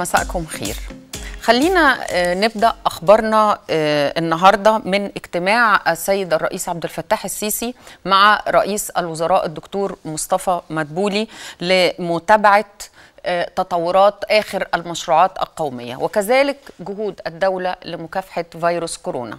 مساءكم خير خلينا آه، نبدا اخبارنا آه، النهارده من اجتماع السيد الرئيس عبد الفتاح السيسي مع رئيس الوزراء الدكتور مصطفى مدبولي لمتابعه آه، تطورات اخر المشروعات القوميه وكذلك جهود الدوله لمكافحه فيروس كورونا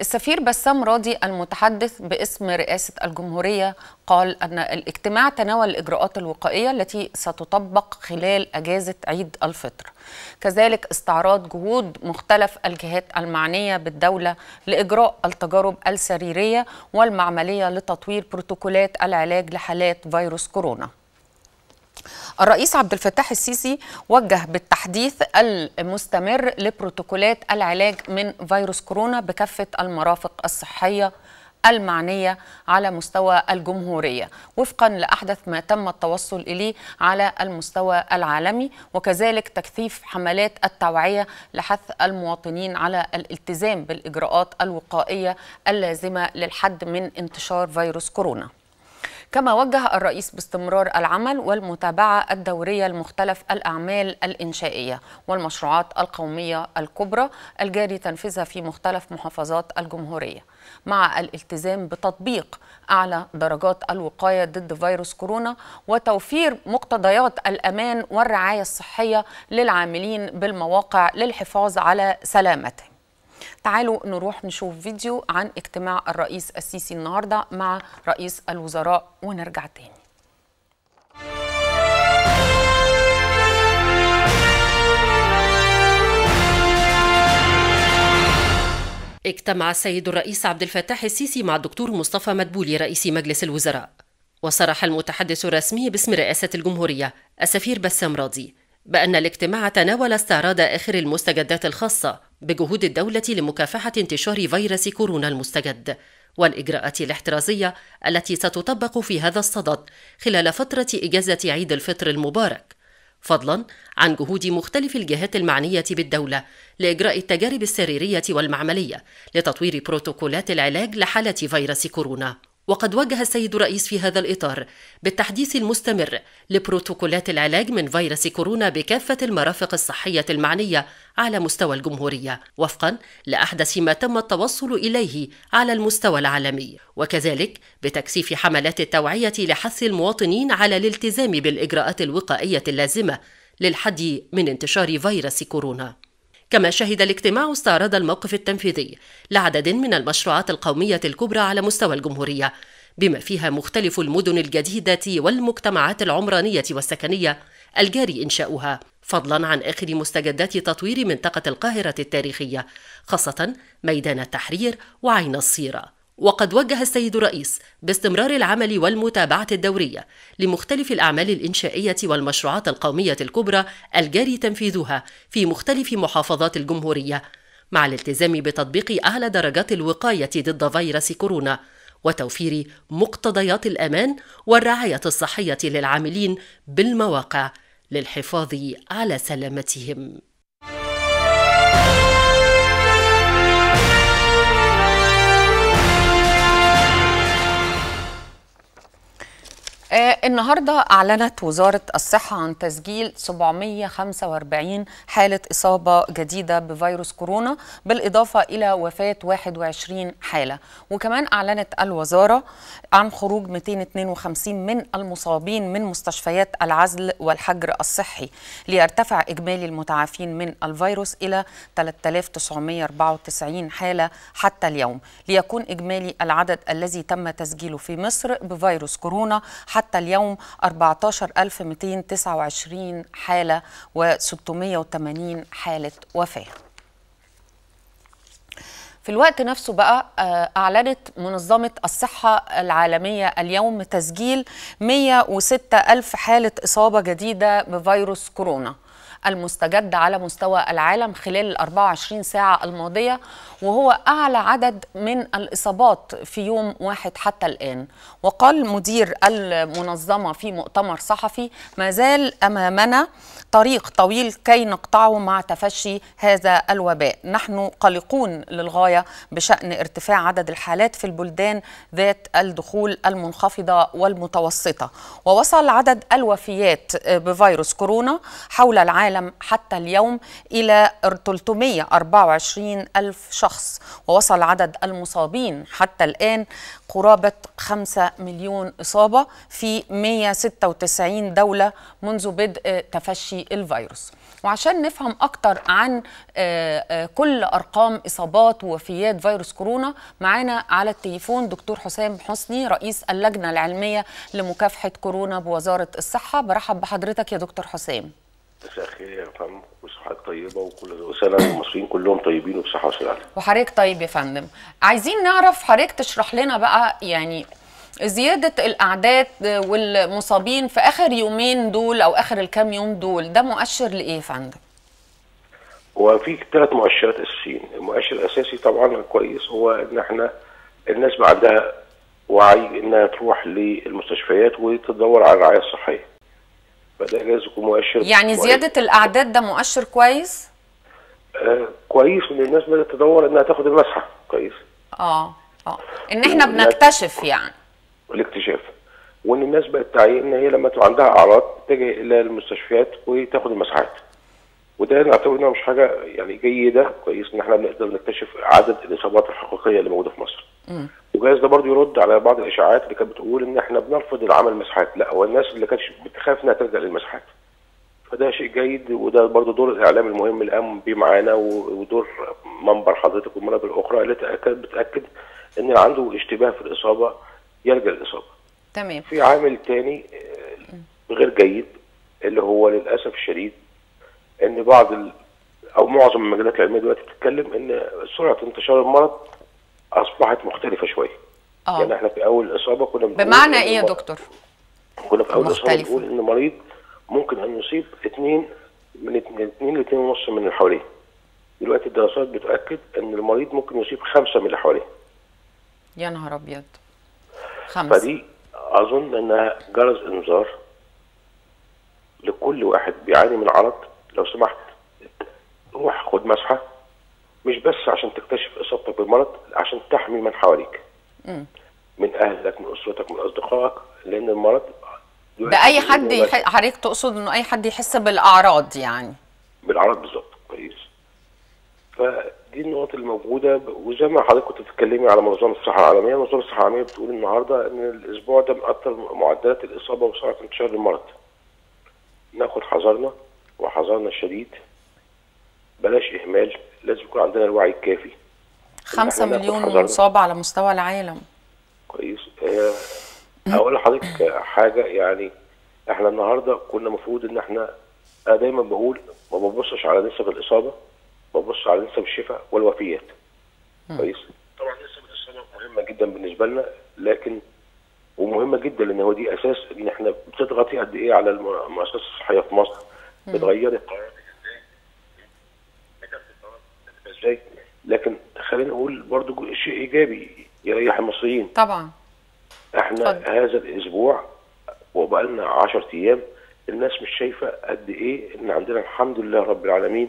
السفير بسام راضي المتحدث باسم رئاسة الجمهورية قال أن الاجتماع تناول الإجراءات الوقائية التي ستطبق خلال أجازة عيد الفطر كذلك استعراض جهود مختلف الجهات المعنية بالدولة لإجراء التجارب السريرية والمعملية لتطوير بروتوكولات العلاج لحالات فيروس كورونا الرئيس عبد الفتاح السيسي وجه بالتحديث المستمر لبروتوكولات العلاج من فيروس كورونا بكافة المرافق الصحية المعنية على مستوى الجمهورية وفقا لأحدث ما تم التوصل إليه على المستوى العالمي وكذلك تكثيف حملات التوعية لحث المواطنين على الالتزام بالإجراءات الوقائية اللازمة للحد من انتشار فيروس كورونا كما وجه الرئيس باستمرار العمل والمتابعة الدورية لمختلف الأعمال الإنشائية والمشروعات القومية الكبرى الجاري تنفيذها في مختلف محافظات الجمهورية مع الالتزام بتطبيق أعلى درجات الوقاية ضد فيروس كورونا وتوفير مقتضيات الأمان والرعاية الصحية للعاملين بالمواقع للحفاظ على سلامتهم تعالوا نروح نشوف فيديو عن اجتماع الرئيس السيسي النهارده مع رئيس الوزراء ونرجع تاني اجتمع السيد الرئيس عبد الفتاح السيسي مع الدكتور مصطفى مدبولي رئيس مجلس الوزراء وصرح المتحدث الرسمي باسم رئاسة الجمهورية السفير بسام راضي بأن الاجتماع تناول استعراض آخر المستجدات الخاصة بجهود الدولة لمكافحة انتشار فيروس كورونا المستجد والإجراءات الاحترازية التي ستطبق في هذا الصدد خلال فترة إجازة عيد الفطر المبارك فضلا عن جهود مختلف الجهات المعنية بالدولة لإجراء التجارب السريرية والمعملية لتطوير بروتوكولات العلاج لحالة فيروس كورونا وقد وجه السيد الرئيس في هذا الإطار بالتحديث المستمر لبروتوكولات العلاج من فيروس كورونا بكافة المرافق الصحية المعنية على مستوى الجمهورية وفقا لأحدث ما تم التوصل إليه على المستوى العالمي وكذلك بتكثيف حملات التوعية لحث المواطنين على الالتزام بالإجراءات الوقائية اللازمة للحد من انتشار فيروس كورونا كما شهد الاجتماع استعراض الموقف التنفيذي لعدد من المشروعات القومية الكبرى على مستوى الجمهورية بما فيها مختلف المدن الجديدة والمجتمعات العمرانية والسكنية الجاري إنشاؤها فضلا عن آخر مستجدات تطوير منطقة القاهرة التاريخية خاصة ميدان التحرير وعين الصيرة وقد وجه السيد الرئيس باستمرار العمل والمتابعة الدورية لمختلف الأعمال الإنشائية والمشروعات القومية الكبرى الجاري تنفيذها في مختلف محافظات الجمهورية مع الالتزام بتطبيق أعلى درجات الوقاية ضد فيروس كورونا وتوفير مقتضيات الأمان والرعاية الصحية للعاملين بالمواقع للحفاظ على سلامتهم آه النهارده اعلنت وزاره الصحه عن تسجيل 745 حاله اصابه جديده بفيروس كورونا بالاضافه الى وفاه 21 حاله وكمان اعلنت الوزاره عن خروج 252 من المصابين من مستشفيات العزل والحجر الصحي ليرتفع إجمالي المتعافين من الفيروس إلى 3994 حالة حتى اليوم ليكون إجمالي العدد الذي تم تسجيله في مصر بفيروس كورونا حتى اليوم 14229 حالة و680 حالة وفاة في الوقت نفسه بقى آه، أعلنت منظمة الصحة العالمية اليوم تسجيل 106 ألف حالة إصابة جديدة بفيروس كورونا المستجد على مستوى العالم خلال ال 24 ساعة الماضية وهو أعلى عدد من الإصابات في يوم واحد حتى الآن وقال مدير المنظمة في مؤتمر صحفي ما زال أمامنا طريق طويل كي نقطعه مع تفشي هذا الوباء نحن قلقون للغاية بشأن ارتفاع عدد الحالات في البلدان ذات الدخول المنخفضة والمتوسطة ووصل عدد الوفيات بفيروس كورونا حول العالم حتى اليوم إلى 324 ألف شخص ووصل عدد المصابين حتى الآن قرابة 5 مليون إصابة في 196 دولة منذ بدء تفشي الفيروس وعشان نفهم أكتر عن آه، آه، كل أرقام إصابات ووفيات فيروس كورونا معانا على التليفون دكتور حسام حسني رئيس اللجنة العلمية لمكافحة كورونا بوزارة الصحة برحب بحضرتك يا دكتور حسام مساء الخير يا فندم وصحة طيبه وكل سنه المصريين كلهم طيبين وبصحه وسلامه وحضرتك طيب يا فندم عايزين نعرف حضرتك تشرح لنا بقى يعني زيادة الأعداد والمصابين في آخر يومين دول أو آخر الكام يوم دول ده مؤشر لإيه يا فندم؟ وفي ثلاث مؤشرات اساسيين، المؤشر الاساسي طبعا كويس هو ان احنا الناس بقى عندها وعي انها تروح للمستشفيات وتدور على الرعايه الصحيه. فده لازم يكون مؤشر يعني كويس. زياده الاعداد ده مؤشر كويس؟ آه كويس ان الناس بدات تدور انها تاخد المسحه كويس. اه اه ان احنا بنكتشف يعني. والاكتشاف وان الناس بقت تعي ان هي لما تبقى عندها اعراض تتجه الى المستشفيات وتاخد المساحات وده نعتبر انها مش حاجه يعني جيده كويس ان احنا بنقدر نكتشف عدد الاصابات الحقيقيه اللي موجوده في مصر وجايز ده برضه يرد على بعض الاشاعات اللي كانت بتقول ان احنا بنرفض العمل مساحات لا هو الناس اللي كانت بتخاف انها تلجا للمساحات فده شيء جيد وده برضه دور الاعلام المهم اللي قام بيه معانا ودور منبر حضرتك والمنابر الاخرى اللي بتاكد ان عنده اشتباه في الاصابه يلجا للاصابه تمام في عامل تاني آه، غير جيد اللي هو للاسف الشديد ان بعض ال... او معظم المجالات العلميه دلوقتي بتتكلم ان سرعه انتشار المرض اصبحت مختلفه شويه آه. يعني احنا في اول الاصابه كنا بمعنى ايه يا دكتور؟ كنا في اول الاصابه بنقول ان المريض ممكن ان يصيب اثنين من اثنين لاثنين ونص من اللي حواليه. دلوقتي الدراسات بتؤكد ان المريض ممكن يصيب خمسه من اللي حواليه. يا نهار ابيض. خمس. فدي اظن انها جرس انذار لكل واحد بيعاني من عرض لو سمحت روح خد مسحه مش بس عشان تكتشف اصابتك بالمرض عشان تحمي من حواليك م. من اهلك من اسرتك من اصدقائك لان المرض ده اي حد حضرتك تقصد انه اي حد يحس بالاعراض يعني بالاعراض بالظبط كويس ف دي النقط الموجوده وزي ما حضرتك كنت بتتكلمي على منظمه الصحه العالميه، منظمه الصحه العالميه بتقول النهارده ان الاسبوع ده مأثر معدلات الاصابه وسرعه انتشار المرض. ناخد حذرنا وحذرنا الشديد بلاش اهمال لازم يكون عندنا الوعي الكافي. 5 مليون مصاب على مستوى العالم. كويس هقول آه، لحضرتك حاجه يعني احنا النهارده كنا المفروض ان احنا انا دايما بقول ما ببصش على نسب الاصابه ببص على نسب الشفاء والوفيات كويس طبعا نسب الاصابه مهمه جدا بالنسبه لنا لكن ومهمه جدا لان هو دي اساس ان احنا بتضغطي قد ايه على المؤسسه الصحيه في مصر بتغيري القرارات ازاي لكن خلينا نقول برضو شيء ايجابي يريح المصريين طبعا احنا طب. هذا الاسبوع وبقى لنا 10 ايام الناس مش شايفه قد ايه ان عندنا الحمد لله رب العالمين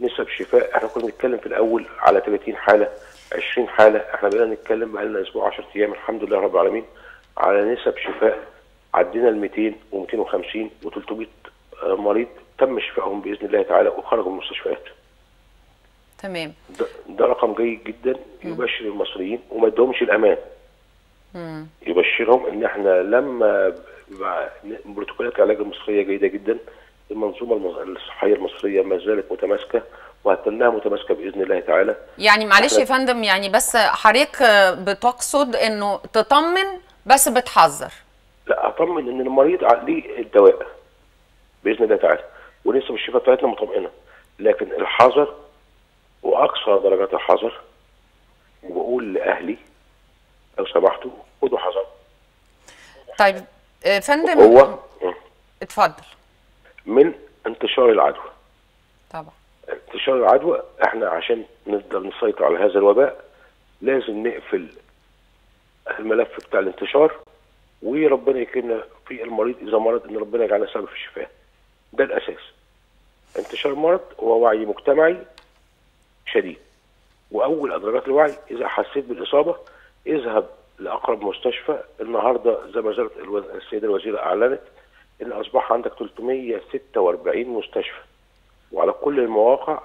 نسب شفاء احنا كنا بنتكلم في الاول على 30 حاله 20 حاله احنا بقينا نتكلم بقى لنا اسبوع 10 ايام الحمد لله رب العالمين على نسب شفاء عدينا ال 200 و250 و300 مريض تم شفائهم باذن الله تعالى وخرجوا من المستشفيات. تمام. ده, ده رقم جيد جدا يبشر م. المصريين وما ادهمش الامان. م. يبشرهم ان احنا لما بروتوكولات العلاج المصريه جيده جدا المنظومه الصحيه المصريه ما زالت متماسكه وهتنها متماسكه باذن الله تعالى يعني معلش يا فندم يعني بس حريك بتقصد انه تطمن بس بتحذر لا اطمن ان المريض ليه الدواء باذن الله تعالى ونسب الشفاء بتاعتنا مطمئنه لكن الحذر واقصى درجات الحذر وبقول لاهلي لو سمحتوا خدوا حذر طيب آه، فندم هو اتفضل من انتشار العدوى طبعا انتشار العدوى احنا عشان نقدر نسيطر على هذا الوباء لازم نقفل الملف بتاع الانتشار وربنا يكرمنا في المريض اذا مرض ان ربنا يجعلنا سبب في الشفاء ده الاساس انتشار المرض هو وعي مجتمعي شديد واول ادراجات الوعي اذا حسيت بالاصابه اذهب لاقرب مستشفى النهارده زي ما السيده الوزيره اعلنت ان اصبح عندك 346 مستشفى وعلى كل المواقع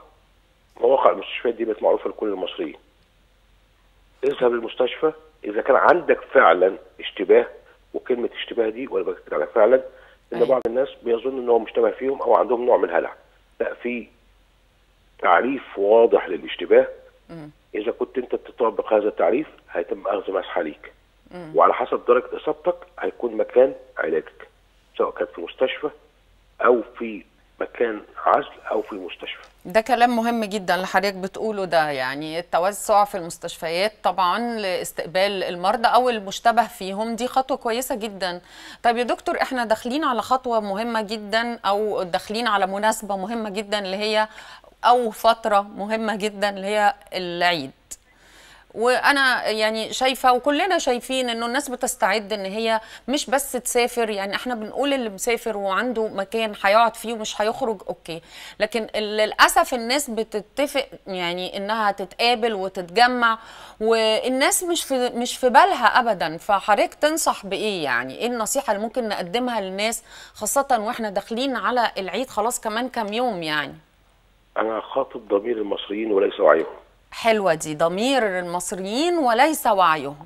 مواقع المستشفيات دي بقت معروفه لكل المصريين اذهب للمستشفى اذا كان عندك فعلا اشتباه وكلمه اشتباه دي وانا بكتب على فعلا ان أيوة. بعض الناس بيظن ان هو مشتبه فيهم او عندهم نوع من الهلع لا في تعريف واضح للاشتباه اذا كنت انت بتطبق هذا التعريف هيتم اخذ مسحه ليك وعلى حسب درجه اصابتك هيكون مكان علاجك سواء كانت في مستشفى او في مكان عزل او في مستشفى ده كلام مهم جدا اللي حضرتك بتقوله ده يعني التوسع في المستشفيات طبعا لاستقبال المرضى او المشتبه فيهم دي خطوه كويسه جدا طيب يا دكتور احنا داخلين على خطوه مهمه جدا او داخلين على مناسبه مهمه جدا اللي هي او فتره مهمه جدا اللي هي العيد وانا يعني شايفه وكلنا شايفين انه الناس بتستعد ان هي مش بس تسافر يعني احنا بنقول اللي مسافر وعنده مكان هيقعد فيه ومش هيخرج اوكي لكن للاسف الناس بتتفق يعني انها تتقابل وتتجمع والناس مش في مش في بالها ابدا فحضرتك تنصح بايه يعني ايه النصيحه اللي ممكن نقدمها للناس خاصه واحنا داخلين على العيد خلاص كمان كام يوم يعني انا خاطب ضمير المصريين وليس وعيهم حلوة دي ضمير المصريين وليس وعيهم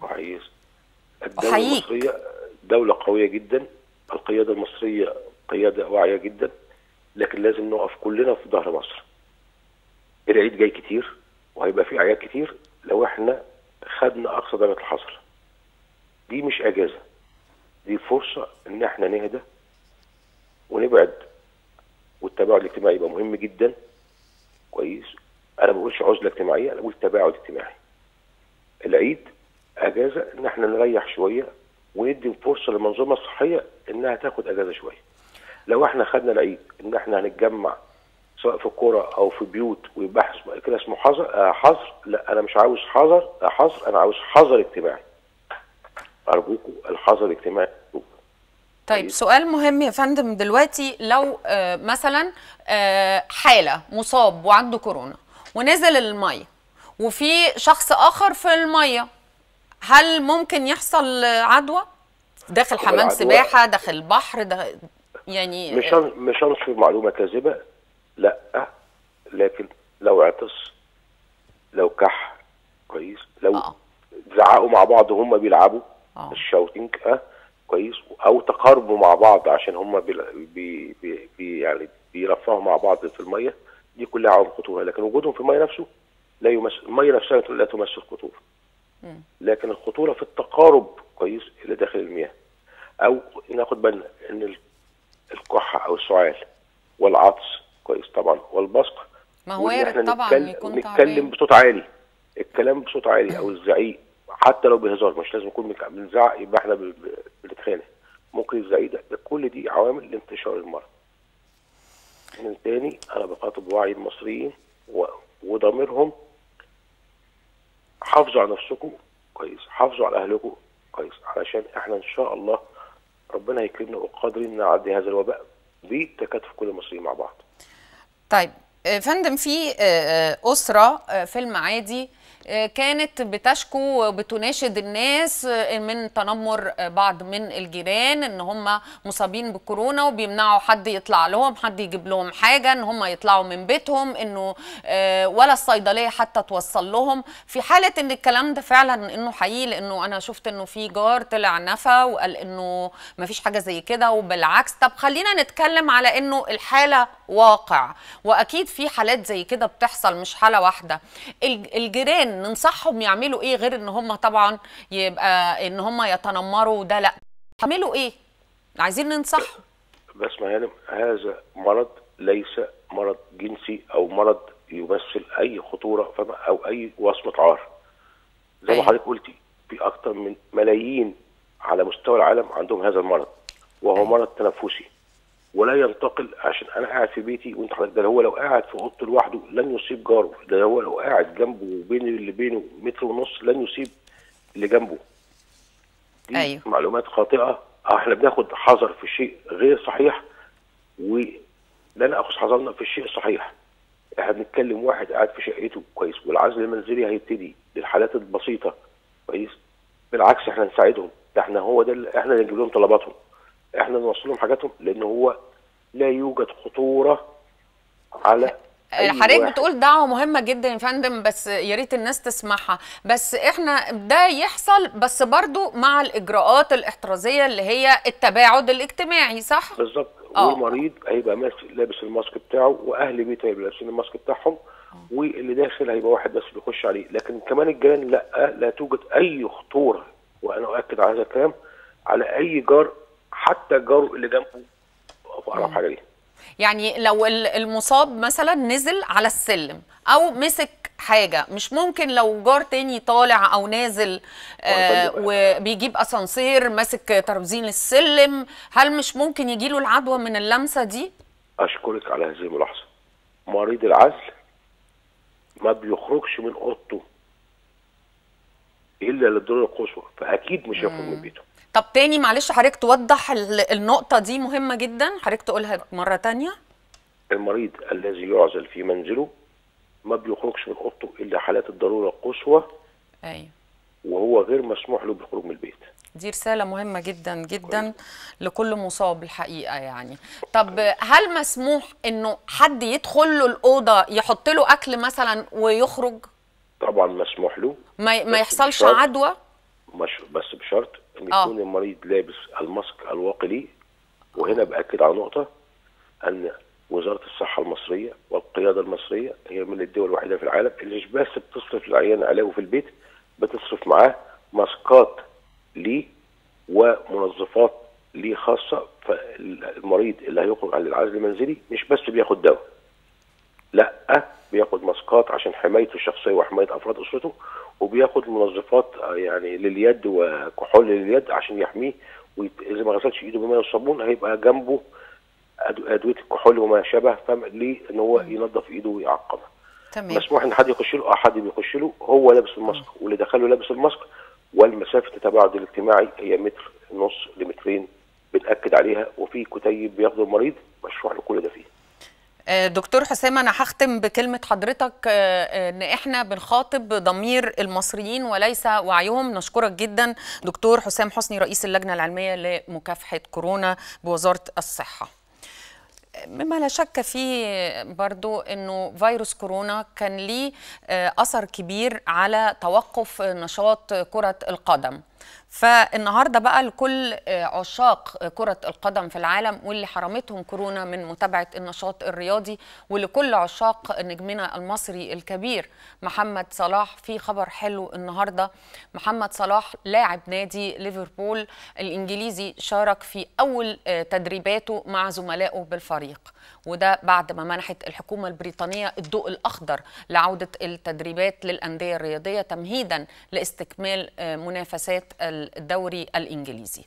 أحييك الدولة أحييك. المصرية دولة قوية جدا القيادة المصرية قيادة واعية جدا لكن لازم نقف كلنا في ظهر مصر العيد جاي كتير وهيبقى في اعياد كتير لو احنا خدنا اقصى درجه الحصر دي مش اجازه دي فرصه ان احنا نهدى ونبعد والتباعد الاجتماعي يبقى مهم جدا كويس انا ما بقولش عزله اجتماعيه انا بقول تباعد اجتماعي العيد اجازه ان احنا نريح شويه وندي فرصه للمنظومه الصحيه انها تاخد اجازه شويه لو احنا خدنا العيد ان احنا هنتجمع سواء في الكرة او في بيوت ويبقى كده اسمه حظر آه، حظر لا انا مش عاوز حظر آه، حظر انا عاوز حظر اجتماعي ارجوكم الحظر الاجتماعي طيب سؤال مهم يا فندم دلوقتي لو آه، مثلا حاله مصاب وعنده كورونا ونزل الميه وفي شخص اخر في الميه هل ممكن يحصل عدوى داخل حمام سباحه داخل بحر ده يعني مش مش في معلومه كاذبه لا لكن لو عطس لو كح كويس لو آه. زعقوا مع بعض وهم بيلعبوا آه. الشوتينج اه كويس او تقاربوا مع بعض عشان هم بي بي بي يعني بيرفعوا مع بعض في الميه دي كلها عوامل خطوره لكن وجودهم في الميه نفسه لا يمثل الميه نفسها لا تمثل خطوره لكن الخطوره في التقارب كويس الى داخل المياه او ناخد بالنا ان الكحه او السعال والعطس كويس طبعا والبصق ما هو وارد طبعا نتكلم, يكون نتكلم بصوت عالي الكلام بصوت عالي او الزعيق حتى لو بهزار مش لازم نكون بنزعق يبقى احنا بنتخانق ممكن الزعيق ده كل دي عوامل لانتشار المرض من تاني انا بخاطب وعي المصريين وضميرهم حافظوا على نفسكم كويس حافظوا على اهلكم كويس علشان احنا ان شاء الله ربنا يكرمنا وقادرين نعدي هذا الوباء بتكاتف كل المصريين مع بعض. طيب آه، فندم في آه، آه، اسره في المعادي كانت بتشكو وبتناشد الناس من تنمر بعض من الجيران ان هم مصابين بكورونا وبيمنعوا حد يطلع لهم حد يجيب لهم حاجه ان هم يطلعوا من بيتهم انه آه، ولا الصيدليه حتى توصل لهم في حاله ان الكلام ده فعلا انه حقيقي لانه انا شفت انه في جار طلع نفى وقال انه ما فيش حاجه زي كده وبالعكس طب خلينا نتكلم على انه الحاله واقع واكيد في حالات زي كده بتحصل مش حاله واحده الجيران ننصحهم يعملوا ايه غير ان هم طبعا يبقى ان هم يتنمروا ده لا يعملوا ايه عايزين ننصحهم بس ما هذا مرض ليس مرض جنسي او مرض يمثل اي خطوره او اي وصمه عار زي ما أيوة. حضرتك قلتي في اكثر من ملايين على مستوى العالم عندهم هذا المرض وهو أيه. مرض تنفسي ولا ينتقل عشان انا قاعد في بيتي وانت حضرتك ده هو لو قاعد في اوضته لوحده لن يصيب جاره ده هو لو قاعد جنبه وبين اللي بينه متر ونص لن يصيب اللي جنبه دي أيوه. معلومات خاطئه آه، احنا بناخد حذر في شيء غير صحيح ولا ناخذ حذرنا في الشيء الصحيح احنا بنتكلم واحد قاعد في شقته كويس والعزل المنزلي هيبتدي للحالات البسيطه كويس بالعكس احنا نساعدهم ده احنا هو ده احنا اللي نجيب لهم طلباتهم احنا نوصل لهم حاجاتهم لان هو لا يوجد خطوره على آه، حضرتك بتقول دعوه مهمه جدا يا فندم بس يا ريت الناس تسمعها بس احنا ده يحصل بس برضو مع الاجراءات الاحترازيه اللي هي التباعد الاجتماعي صح بالظبط آه. والمريض هيبقى لابس الماسك بتاعه واهل بيته هيبقى لابسين الماسك بتاعهم آه. واللي داخل هيبقى واحد بس بيخش عليه لكن كمان الجيران لا لا توجد اي خطوره وانا اؤكد على هذا الكلام على اي جار حتى جاره اللي جنبه اقرب حاجه ليه يعني لو المصاب مثلا نزل على السلم او مسك حاجه مش ممكن لو جار تاني طالع او نازل آه طيب. وبيجيب اسانسير ماسك ترابزين السلم هل مش ممكن يجي له العدوى من اللمسه دي اشكرك على هذه الملاحظه مريض العزل ما بيخرجش من اوضته الا للضروره القصوى فاكيد مش هيخرج من بيته طب تاني معلش حضرتك توضح النقطة دي مهمة جدا حضرتك تقولها مرة تانية المريض الذي يعزل في منزله ما بيخرجش من اوضته الا حالات الضروره القصوى ايوه وهو غير مسموح له بالخروج من البيت دي رسالة مهمة جدا جدا لكل مصاب الحقيقة يعني طب هل مسموح انه حد يدخل له الأوضة يحط له أكل مثلا ويخرج؟ طبعا مسموح له ما, ما يحصلش عدوى؟ مش بس بشرط ان آه. يكون المريض لابس الماسك الواقي ليه وهنا باكد على نقطه ان وزاره الصحه المصريه والقياده المصريه هي من الدول الوحيده في العالم اللي مش بس بتصرف العيان عليه في البيت بتصرف معاه ماسكات ليه ومنظفات ليه خاصه فالمريض اللي هيخرج عن العزل المنزلي مش بس بياخد دواء لا بياخد ماسكات عشان حمايته الشخصيه وحمايه افراد اسرته وبياخد منظفات آه، يعني لليد وكحول لليد عشان يحميه واذا ما غسلش ايده بماء وصابون هيبقى جنبه ادويه الكحول وما شابه فليه ان هو ينظف ايده ويعقمها تمام مسموح ان حد يخش له اه حد بيخش له هو لابس الماسك واللي دخله لابس الماسك والمسافه التباعد الاجتماعي هي متر ونص لمترين بنأكد عليها وفي كتيب بياخده المريض مشروع لكل ده فيه آه، دكتور حسام انا هختم بكلمه حضرتك آه، آه، ان احنا بنخاطب ضمير المصريين وليس وعيهم نشكرك جدا دكتور حسام حسني رئيس اللجنه العلميه لمكافحه كورونا بوزاره الصحه مما لا شك فيه برضو انه فيروس كورونا كان ليه اثر كبير على توقف نشاط كره القدم فالنهارده بقى لكل آه، عشاق آه، كره القدم في العالم واللي حرمتهم كورونا من متابعه النشاط الرياضي ولكل عشاق نجمنا المصري الكبير محمد صلاح في خبر حلو النهارده محمد صلاح لاعب نادي ليفربول الانجليزي شارك في اول آه، تدريباته مع زملائه بالفريق وده بعد ما منحت الحكومة البريطانية الضوء الأخضر لعودة التدريبات للأندية الرياضية تمهيدا لاستكمال آه، منافسات الدوري الإنجليزي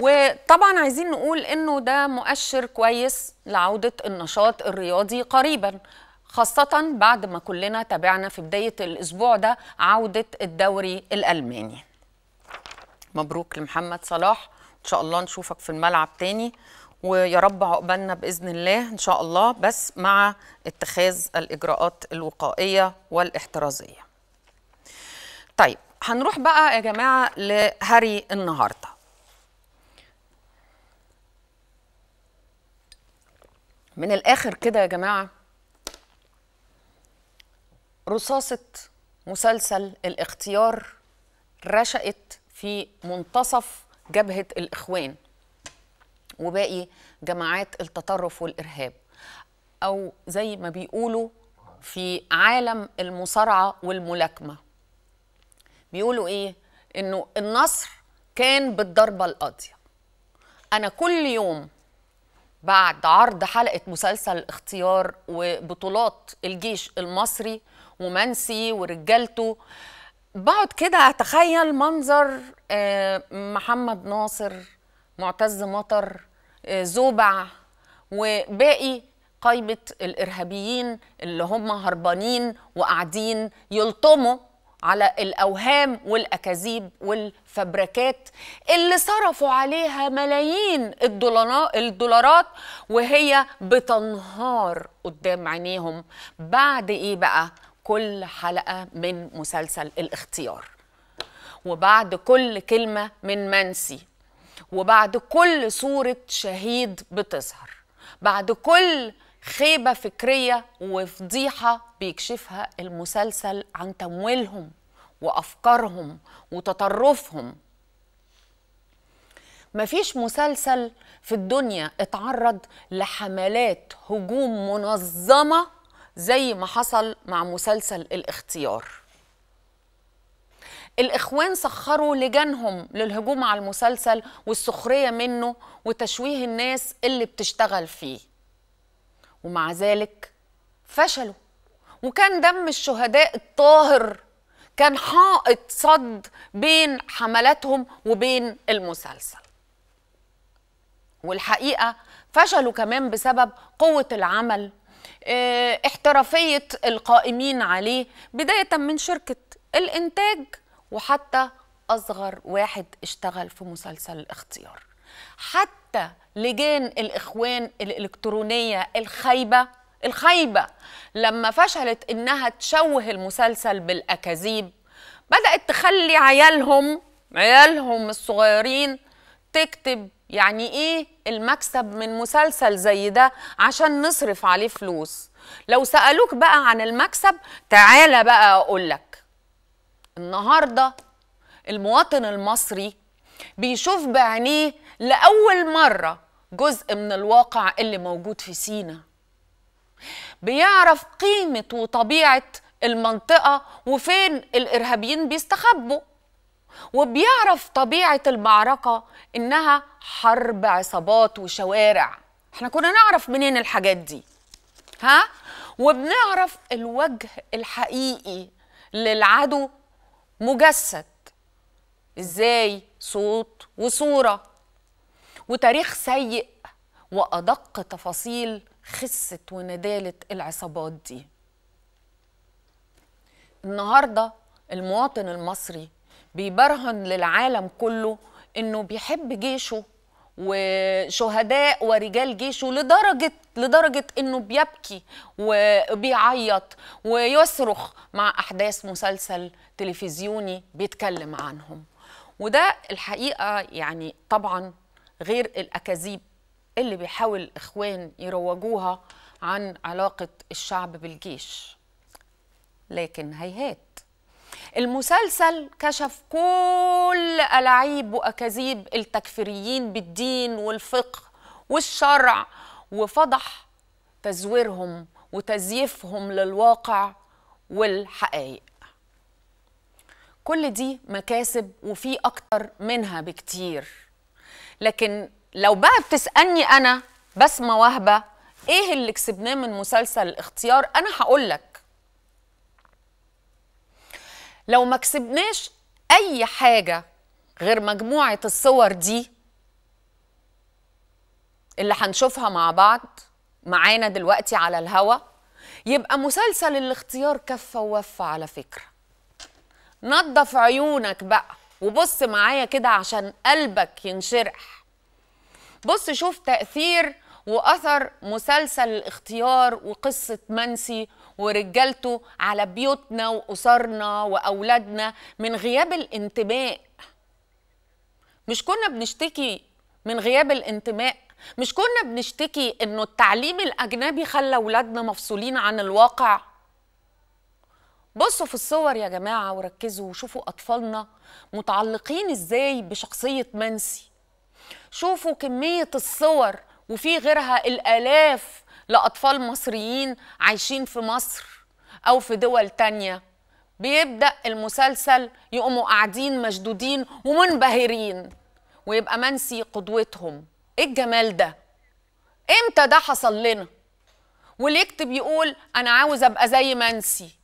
وطبعا عايزين نقول انه ده مؤشر كويس لعوده النشاط الرياضي قريبا خاصه بعد ما كلنا تابعنا في بدايه الاسبوع ده عوده الدوري الالماني مبروك لمحمد صلاح ان شاء الله نشوفك في الملعب تاني ويا رب عقبالنا باذن الله ان شاء الله بس مع اتخاذ الاجراءات الوقائيه والاحترازيه. طيب هنروح بقى يا جماعه لهاري النهارده. من الاخر كده يا جماعه رصاصه مسلسل الاختيار رشقت في منتصف جبهه الاخوان وباقي جماعات التطرف والإرهاب أو زي ما بيقولوا في عالم المصارعة والملاكمة بيقولوا إيه؟ إنه النصر كان بالضربة القاضية أنا كل يوم بعد عرض حلقة مسلسل اختيار وبطولات الجيش المصري ومنسي ورجالته بقعد كده أتخيل منظر آه، محمد ناصر معتز مطر زوبع وباقي قايمة الإرهابيين اللي هم هربانين وقاعدين يلطموا على الأوهام والأكاذيب والفبركات اللي صرفوا عليها ملايين الدولارات وهي بتنهار قدام عينيهم بعد إيه بقى كل حلقة من مسلسل الاختيار وبعد كل كلمة من منسي وبعد كل صورة شهيد بتظهر بعد كل خيبة فكرية وفضيحة بيكشفها المسلسل عن تمويلهم وأفكارهم وتطرفهم مفيش مسلسل في الدنيا اتعرض لحملات هجوم منظمة زي ما حصل مع مسلسل الاختيار الإخوان سخروا لجانهم للهجوم على المسلسل والسخرية منه وتشويه الناس اللي بتشتغل فيه ومع ذلك فشلوا وكان دم الشهداء الطاهر كان حائط صد بين حملاتهم وبين المسلسل والحقيقة فشلوا كمان بسبب قوة العمل اه احترافية القائمين عليه بداية من شركة الإنتاج وحتى أصغر واحد اشتغل في مسلسل الاختيار حتى لجان الإخوان الإلكترونية الخيبة الخيبة لما فشلت إنها تشوه المسلسل بالأكاذيب بدأت تخلي عيالهم عيالهم الصغيرين تكتب يعني ايه المكسب من مسلسل زي ده عشان نصرف عليه فلوس لو سألوك بقى عن المكسب تعالى بقى أقولك النهارده المواطن المصري بيشوف بعينيه لاول مره جزء من الواقع اللي موجود في سينا بيعرف قيمه وطبيعه المنطقه وفين الارهابيين بيستخبوا وبيعرف طبيعه المعركه انها حرب عصابات وشوارع احنا كنا نعرف منين الحاجات دي ها وبنعرف الوجه الحقيقي للعدو مجسد ازاي صوت وصوره وتاريخ سيء وادق تفاصيل خسه ونداله العصابات دي النهارده المواطن المصري بيبرهن للعالم كله انه بيحب جيشه وشهداء ورجال جيشه لدرجه لدرجه انه بيبكي وبيعيط ويصرخ مع احداث مسلسل تلفزيوني بيتكلم عنهم وده الحقيقه يعني طبعا غير الاكاذيب اللي بيحاول الاخوان يروجوها عن علاقه الشعب بالجيش لكن هيهات المسلسل كشف كل ألاعيب وأكاذيب التكفيريين بالدين والفقه والشرع وفضح تزويرهم وتزييفهم للواقع والحقائق كل دي مكاسب وفي أكتر منها بكتير لكن لو بقى بتسألني أنا بسمة وهبة إيه اللي كسبناه من مسلسل الاختيار أنا هقولك لو ما كسبناش اي حاجه غير مجموعه الصور دي اللي هنشوفها مع بعض معانا دلوقتي على الهوا يبقى مسلسل الاختيار كفه ووفه على فكره نظف عيونك بقى وبص معايا كده عشان قلبك ينشرح بص شوف تاثير واثر مسلسل الاختيار وقصه منسي ورجالته على بيوتنا وأسرنا وأولادنا من غياب الانتماء مش كنا بنشتكي من غياب الانتماء مش كنا بنشتكي انه التعليم الاجنبي خلى اولادنا مفصولين عن الواقع بصوا في الصور يا جماعه وركزوا وشوفوا اطفالنا متعلقين ازاي بشخصيه منسي شوفوا كميه الصور وفي غيرها الالاف لأطفال مصريين عايشين في مصر أو في دول تانية بيبدأ المسلسل يقوموا قاعدين مشدودين ومنبهرين ويبقى منسي قدوتهم ايه الجمال ده امتى ده حصل لنا واللي يكتب يقول انا عاوز ابقى زي منسي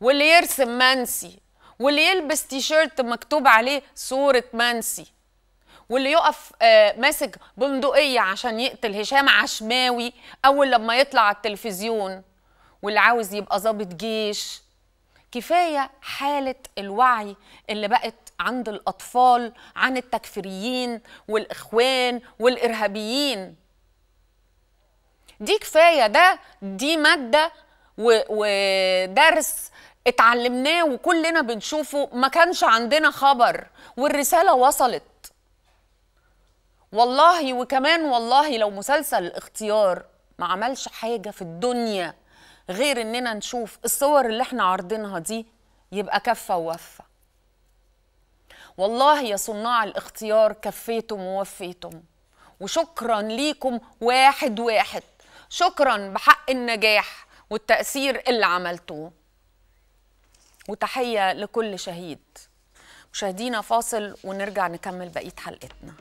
واللي يرسم منسي واللي يلبس تيشيرت مكتوب عليه صورة منسي واللي يقف آه، ماسك بندقيه عشان يقتل هشام عشماوي اول لما يطلع على التلفزيون واللي عاوز يبقى ظابط جيش كفايه حاله الوعي اللي بقت عند الاطفال عن التكفيريين والاخوان والارهابيين دي كفايه ده دي ماده ودرس اتعلمناه وكلنا بنشوفه ما كانش عندنا خبر والرساله وصلت والله وكمان والله لو مسلسل اختيار ما عملش حاجة في الدنيا غير اننا نشوف الصور اللي احنا عارضينها دي يبقى كفة ووفة والله يا صناع الاختيار كفيتم ووفيتم وشكرا ليكم واحد واحد شكرا بحق النجاح والتأثير اللي عملتوه وتحية لكل شهيد مشاهدينا فاصل ونرجع نكمل بقية حلقتنا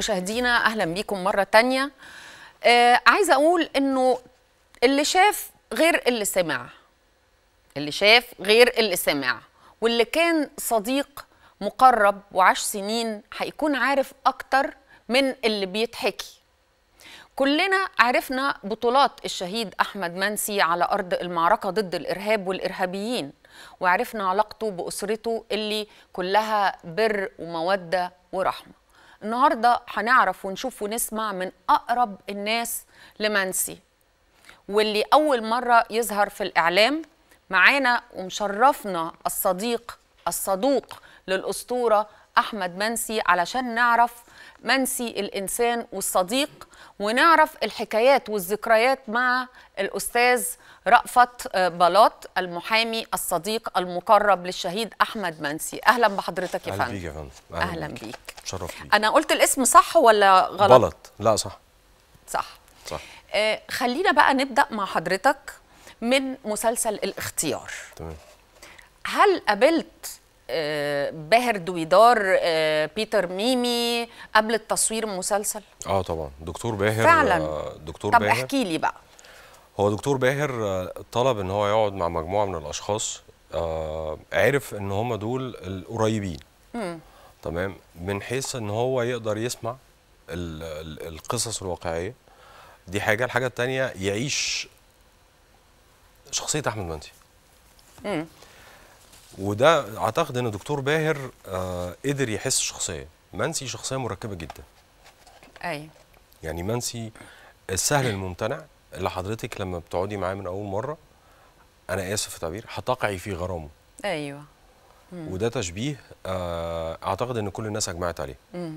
مشاهدينا أهلا بيكم مرة تانية آه عايزة أقول أنه اللي شاف غير اللي سمع اللي شاف غير اللي سمع واللي كان صديق مقرب وعاش سنين هيكون عارف أكتر من اللي بيتحكي كلنا عرفنا بطولات الشهيد أحمد منسي على أرض المعركة ضد الإرهاب والإرهابيين وعرفنا علاقته بأسرته اللي كلها بر ومودة ورحمة النهارده هنعرف ونشوف ونسمع من اقرب الناس لمنسي واللي اول مره يظهر في الاعلام معانا ومشرفنا الصديق الصدوق للاسطوره احمد منسي علشان نعرف منسي الانسان والصديق ونعرف الحكايات والذكريات مع الاستاذ رأفت آه، بلاط المحامي الصديق المقرب للشهيد احمد منسي اهلا بحضرتك يا فندم اهلا بيك يا فندم اهلا بيك اتشرف بيك انا قلت الاسم صح ولا غلط غلط لا صح صح صح آه خلينا بقى نبدا مع حضرتك من مسلسل الاختيار تمام هل قابلت آه باهر دويدار آه بيتر ميمي قبل التصوير المسلسل اه طبعا دكتور باهر فعلا آه دكتور طب باهر طب احكي لي بقى هو دكتور باهر آه، طلب ان هو يقعد مع مجموعه من الاشخاص آه، عرف ان هم دول القريبين تمام من حيث ان هو يقدر يسمع القصص الواقعيه دي حاجه الحاجه الثانيه يعيش شخصيه احمد منسي وده اعتقد ان دكتور باهر آه قدر يحس الشخصيه منسي شخصيه مركبه جدا ايوه يعني منسي السهل الممتنع اللي حضرتك لما بتقعدي معاه من اول مره انا اسف في التعبير هتقعي في غرامه ايوه وده تشبيه آه، اعتقد ان كل الناس اجمعت عليه مم.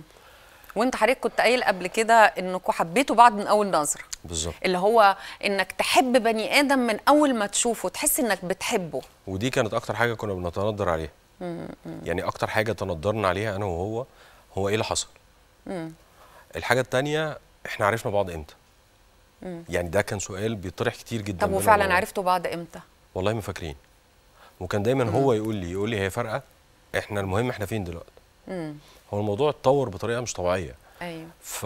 وانت حضرتك كنت قايل قبل كده انكم حبيتوا بعض من اول نظره بالظبط اللي هو انك تحب بني ادم من اول ما تشوفه تحس انك بتحبه ودي كانت اكتر حاجه كنا بنتندر عليها مم. يعني اكتر حاجه تندرنا عليها انا وهو هو ايه اللي حصل مم. الحاجه الثانيه احنا عرفنا بعض امتى مم. يعني ده كان سؤال بيطرح كتير جدا طب وفعلا عرفتوا بعض امتى والله ما فاكرين وكان دايما هو يقول لي يقول لي هي فارقه احنا المهم احنا فين دلوقتي هو الموضوع اتطور بطريقه مش طبيعيه ايوه ف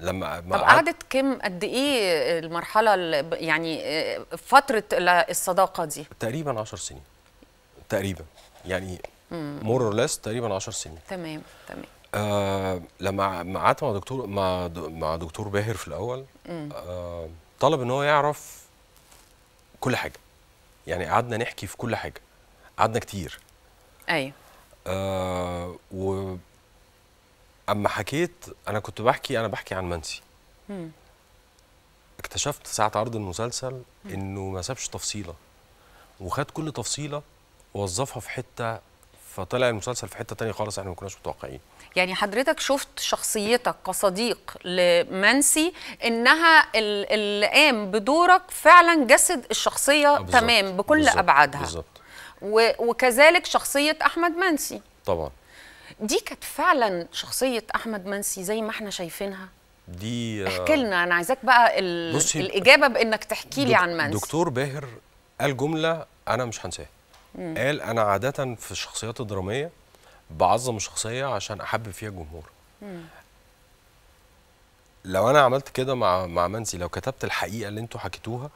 لما طب قعدت كم قد ايه المرحله يعني آه، فتره الصداقه دي تقريبا 10 سنين تقريبا يعني مور اور ليس تقريبا 10 سنين تمام تمام آه لما قعدت مع دكتور مع مع دكتور باهر في الاول آه طلب ان هو يعرف كل حاجه يعني قعدنا نحكي في كل حاجه قعدنا كتير ايوه آه و اما حكيت انا كنت بحكي انا بحكي عن منسي اكتشفت ساعه عرض المسلسل انه ما سابش تفصيله وخد كل تفصيله ووظفها في حته فطلع المسلسل في حته تانية خالص احنا ما كناش متوقعين يعني حضرتك شفت شخصيتك كصديق لمنسي انها اللي قام بدورك فعلا جسد الشخصيه آه، بالزبط. تمام بكل بالزبط. ابعادها بالزبط. وكذلك شخصيه احمد منسي طبعا دي كانت فعلا شخصيه احمد منسي زي ما احنا شايفينها دي آه، احكي لنا انا عايزاك بقى الاجابه بانك تحكي لي عن منسي دكتور باهر قال جمله انا مش هنساها قال انا عاده في الشخصيات الدراميه بعظم شخصيه عشان احبب فيها الجمهور لو انا عملت كده مع مع منسي لو كتبت الحقيقه اللي انتوا حكيتوها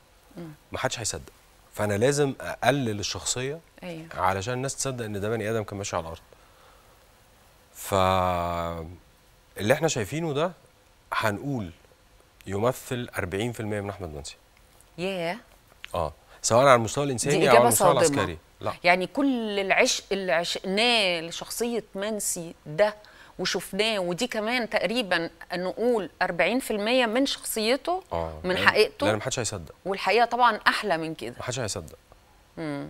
ما حدش هيصدق فانا لازم اقلل الشخصيه أيوه. علشان الناس تصدق ان ده بني ادم كان ماشي على الارض ف اللي احنا شايفينه ده هنقول يمثل 40% من احمد منسي ياه yeah. اه سواء على المستوى الانساني او على المستوى صادمة. العسكري لا. يعني كل العشق اللي عشقناه لشخصيه منسي ده وشفناه ودي كمان تقريبا نقول 40% من شخصيته آه. من حقيقته لان محدش هيصدق والحقيقه طبعا احلى من كده محدش هيصدق امم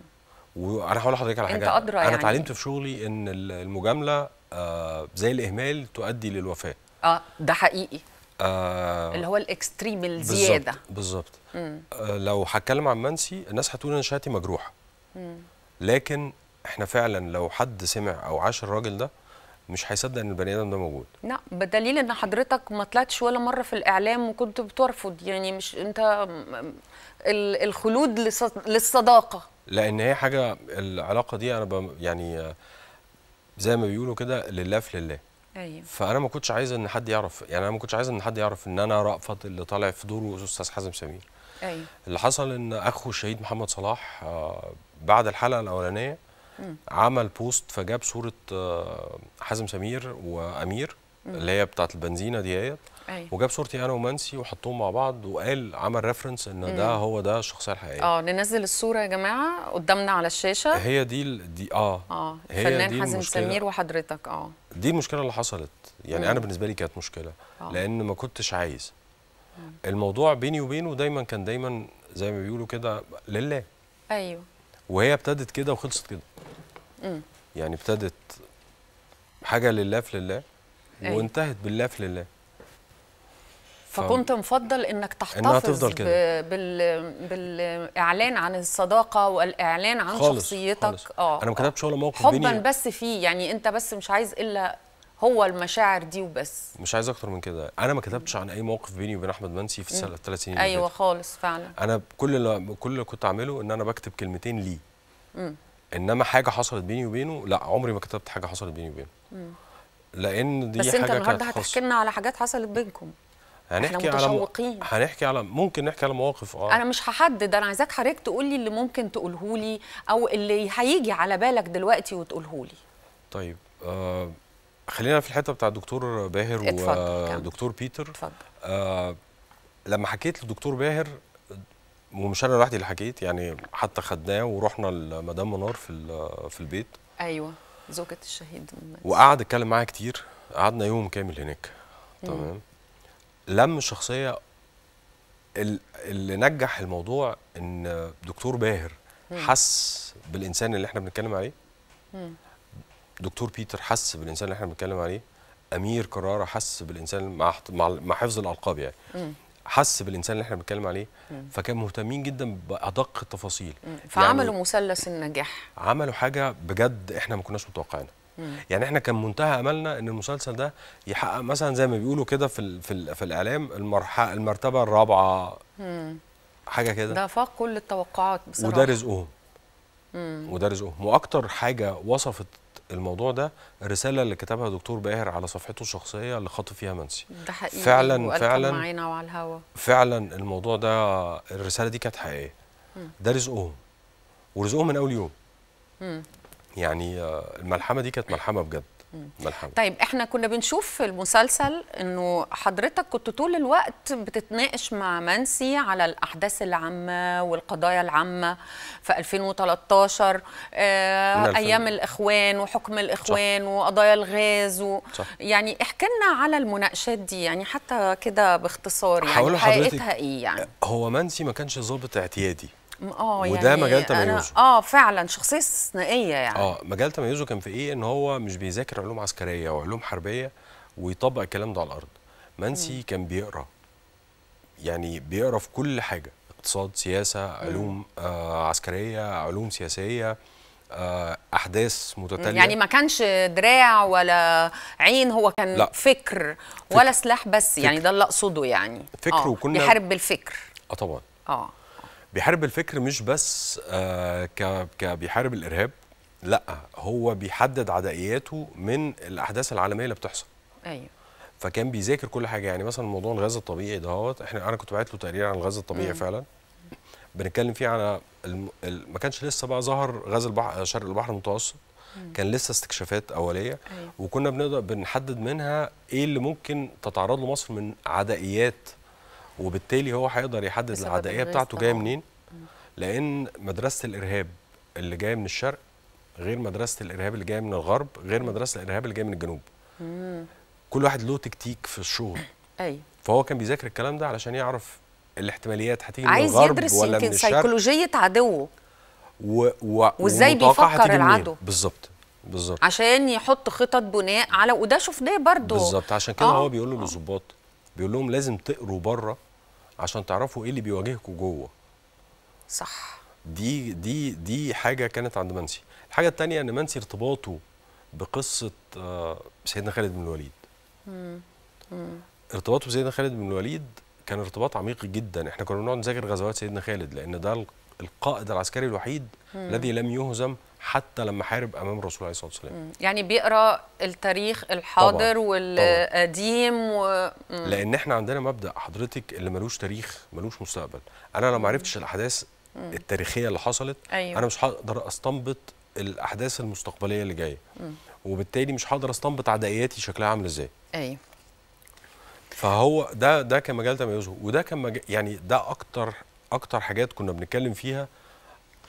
وانا هقول لحضرتك على حاجه انت قادره يعني انا اتعلمت في شغلي ان المجامله آه زي الاهمال تؤدي للوفاه اه ده حقيقي آه اللي هو الاكستريم الزياده بالظبط آه لو هتكلم عن منسي الناس هتقول ان شهادتي مجروحه مم. لكن احنا فعلا لو حد سمع او عاش الراجل ده مش هيصدق ان البني ادم ده موجود لا بدليل ان حضرتك ما طلعتش ولا مره في الاعلام وكنت بترفض يعني مش انت الخلود للصداقه لان هي حاجه العلاقه دي انا يعني زي ما بيقولوا كده لله في لله ايوه فانا ما كنتش عايز ان حد يعرف يعني انا ما كنتش عايز ان حد يعرف ان انا رافض اللي طالع في دوره استاذ حازم سمير ايوه اللي حصل ان اخو الشهيد محمد صلاح آه، بعد الحلقه الاولانيه عمل بوست فجاب صوره آه، حازم سمير وامير اللي هي بتاعه البنزينه دي ايه وجاب صورتي انا ومنسي وحطهم مع بعض وقال عمل ريفرنس ان مم. ده هو ده الشخصيه الحقيقيه اه ننزل الصوره يا جماعه قدامنا على الشاشه هي دي ال... دي اه اه الفنان حازم سمير وحضرتك اه دي المشكله اللي حصلت يعني مم. انا بالنسبه لي كانت مشكله آه. لان ما كنتش عايز مم. الموضوع بيني وبينه دايما كان دايما زي ما بيقولوا كده لله ايوه وهي ابتدت كده وخلصت كده يعني ابتدت حاجه لله في لله أيوة. وانتهت بالله في لله فكنت مفضل انك تحتفظ إنها كده. بال... بالاعلان عن الصداقه والاعلان عن خالص شخصيتك خالص. اه انا ما آه. كتبتش ولا موقف حبا بيني. بس فيه يعني انت بس مش عايز الا هو المشاعر دي وبس مش عايز اكتر من كده انا ما كتبتش عن اي موقف بيني وبين احمد منسي في الثلاث سنين ايوه بيت. خالص فعلا انا كل اللي كل اللي كنت اعمله ان انا بكتب كلمتين ليه مم. انما حاجه حصلت بيني وبينه لا عمري ما كتبت حاجه حصلت بيني وبينه مم. لان دي بس حاجه بس انت النهارده هتحكي لنا على حاجات حصلت بينكم هنحكي على م... هنحكي على ممكن نحكي على مواقف اه انا مش هحدد انا عايزاك حضرتك تقول لي اللي ممكن تقوله لي او اللي هيجي على بالك دلوقتي وتقوله لي طيب آه خلينا في الحته بتاع الدكتور باهر ودكتور بيتر اتفضل آه لما حكيت للدكتور باهر ومش انا لوحدي اللي حكيت يعني حتى خدناه ورحنا لمدام منار في في البيت ايوه زوجة الشهيد وقعد اتكلم معاها كتير قعدنا يوم كامل هناك تمام لم الشخصيه اللي نجح الموضوع ان دكتور باهر مم. حس بالانسان اللي احنا بنتكلم عليه مم. دكتور بيتر حس بالانسان اللي احنا بنتكلم عليه امير كراره حس بالانسان مع مع حفظ الالقاب يعني حس بالانسان اللي احنا بنتكلم عليه فكان مهتمين جدا بادق التفاصيل فعملوا يعني مثلث النجاح عملوا حاجه بجد احنا ما كناش متوقعينها يعني احنا كان منتهى املنا ان المسلسل ده يحقق مثلا زي ما بيقولوا كده في الـ في, الـ في الاعلام المرتبه الرابعه حاجه كده ده فاق كل التوقعات بصراحه وده رزقهم وده رزقهم واكتر حاجه وصفت الموضوع ده الرساله اللي كتبها دكتور باهر على صفحته الشخصيه اللي خاطب فيها منسي ده حقيقي فعلا فعلا معانا وعلى الهوا فعلا الموضوع ده الرساله دي كانت حقيقيه ده رزقهم ورزقهم من اول يوم يعني آه، الملحمه دي كانت ملحمه بجد ملحمة. طيب احنا كنا بنشوف في المسلسل انه حضرتك كنت طول الوقت بتتناقش مع منسي على الاحداث العامه والقضايا العامه في 2013 آه ايام الاخوان وحكم الاخوان صح. وقضايا الغاز و... صح. يعني احكي لنا على المناقشات دي يعني حتى كده باختصار يعني حقيقتها ايه يعني هو منسي ما كانش ظابط اعتيادي اه يعني وده مجال تميزه اه فعلا شخصيه استثنائيه يعني اه مجال تميزه كان في ايه ان هو مش بيذاكر علوم عسكريه وعلوم حربيه ويطبق الكلام ده على الارض منسي مم. كان بيقرا يعني بيقرا في كل حاجه اقتصاد سياسه علوم آه عسكريه علوم سياسيه آه، احداث متتاليه يعني ما كانش دراع ولا عين هو كان لا. فكر ولا فكر. سلاح بس يعني فكر. يعني ده اللي اقصده يعني فكر آه. وكنا بيحارب بالفكر اه طبعا اه بيحارب الفكر مش بس آه، ك بيحارب الارهاب لا هو بيحدد عدائياته من الاحداث العالميه اللي بتحصل ايوه فكان بيذاكر كل حاجه يعني مثلا موضوع الغاز الطبيعي دهوت احنا انا كنت بعت له تقرير عن الغاز الطبيعي مم. فعلا بنتكلم فيه على الم... ال... ما كانش لسه بقى ظهر غاز البحر شرق البحر المتوسط مم. كان لسه استكشافات اوليه أيوة. وكنا بنقدر بنحدد منها ايه اللي ممكن تتعرض له مصر من عدائيات وبالتالي هو هيقدر يحدد العدائيه بتاعته جايه منين لان مدرسه الارهاب اللي جايه من الشرق غير مدرسه الارهاب اللي جايه من الغرب غير مدرسه الارهاب اللي جايه من الجنوب كل واحد له تكتيك في الشغل اي فهو كان بيذاكر الكلام ده علشان يعرف الاحتماليات هتيجي من الغرب ولا من الشرق عايز يدرس يمكن سيكولوجيه عدوه و... و... وازاي بيفكر العدو بالظبط بالظبط عشان يحط خطط بناء على وده شفناه برضه بالظبط عشان كده آه. هو بيقول للظباط بيقول لهم لازم تقروا بره عشان تعرفوا ايه اللي بيواجهكم جوه صح دي دي دي حاجه كانت عند منسي الحاجه الثانيه ان منسي ارتباطه بقصه آه، سيدنا خالد بن الوليد ارتباطه بسيدنا خالد بن الوليد كان ارتباط عميق جدا احنا كنا بنقعد نذاكر غزوات سيدنا خالد لان ده القائد العسكري الوحيد الذي لم يهزم حتى لما حارب امام الرسول عليه الصلاه والسلام يعني بيقرا التاريخ الحاضر طبعًا. والقديم و... لان احنا عندنا مبدا حضرتك اللي ملوش تاريخ ملوش مستقبل انا لو ما عرفتش الاحداث م. التاريخيه اللي حصلت أيوه. انا مش هقدر استنبط الاحداث المستقبليه اللي جايه وبالتالي مش هقدر استنبط عدائياتي شكلها عامل ازاي ايوه فهو ده ده كان مجال تميزه وده كان مجال يعني ده اكتر اكتر حاجات كنا بنتكلم فيها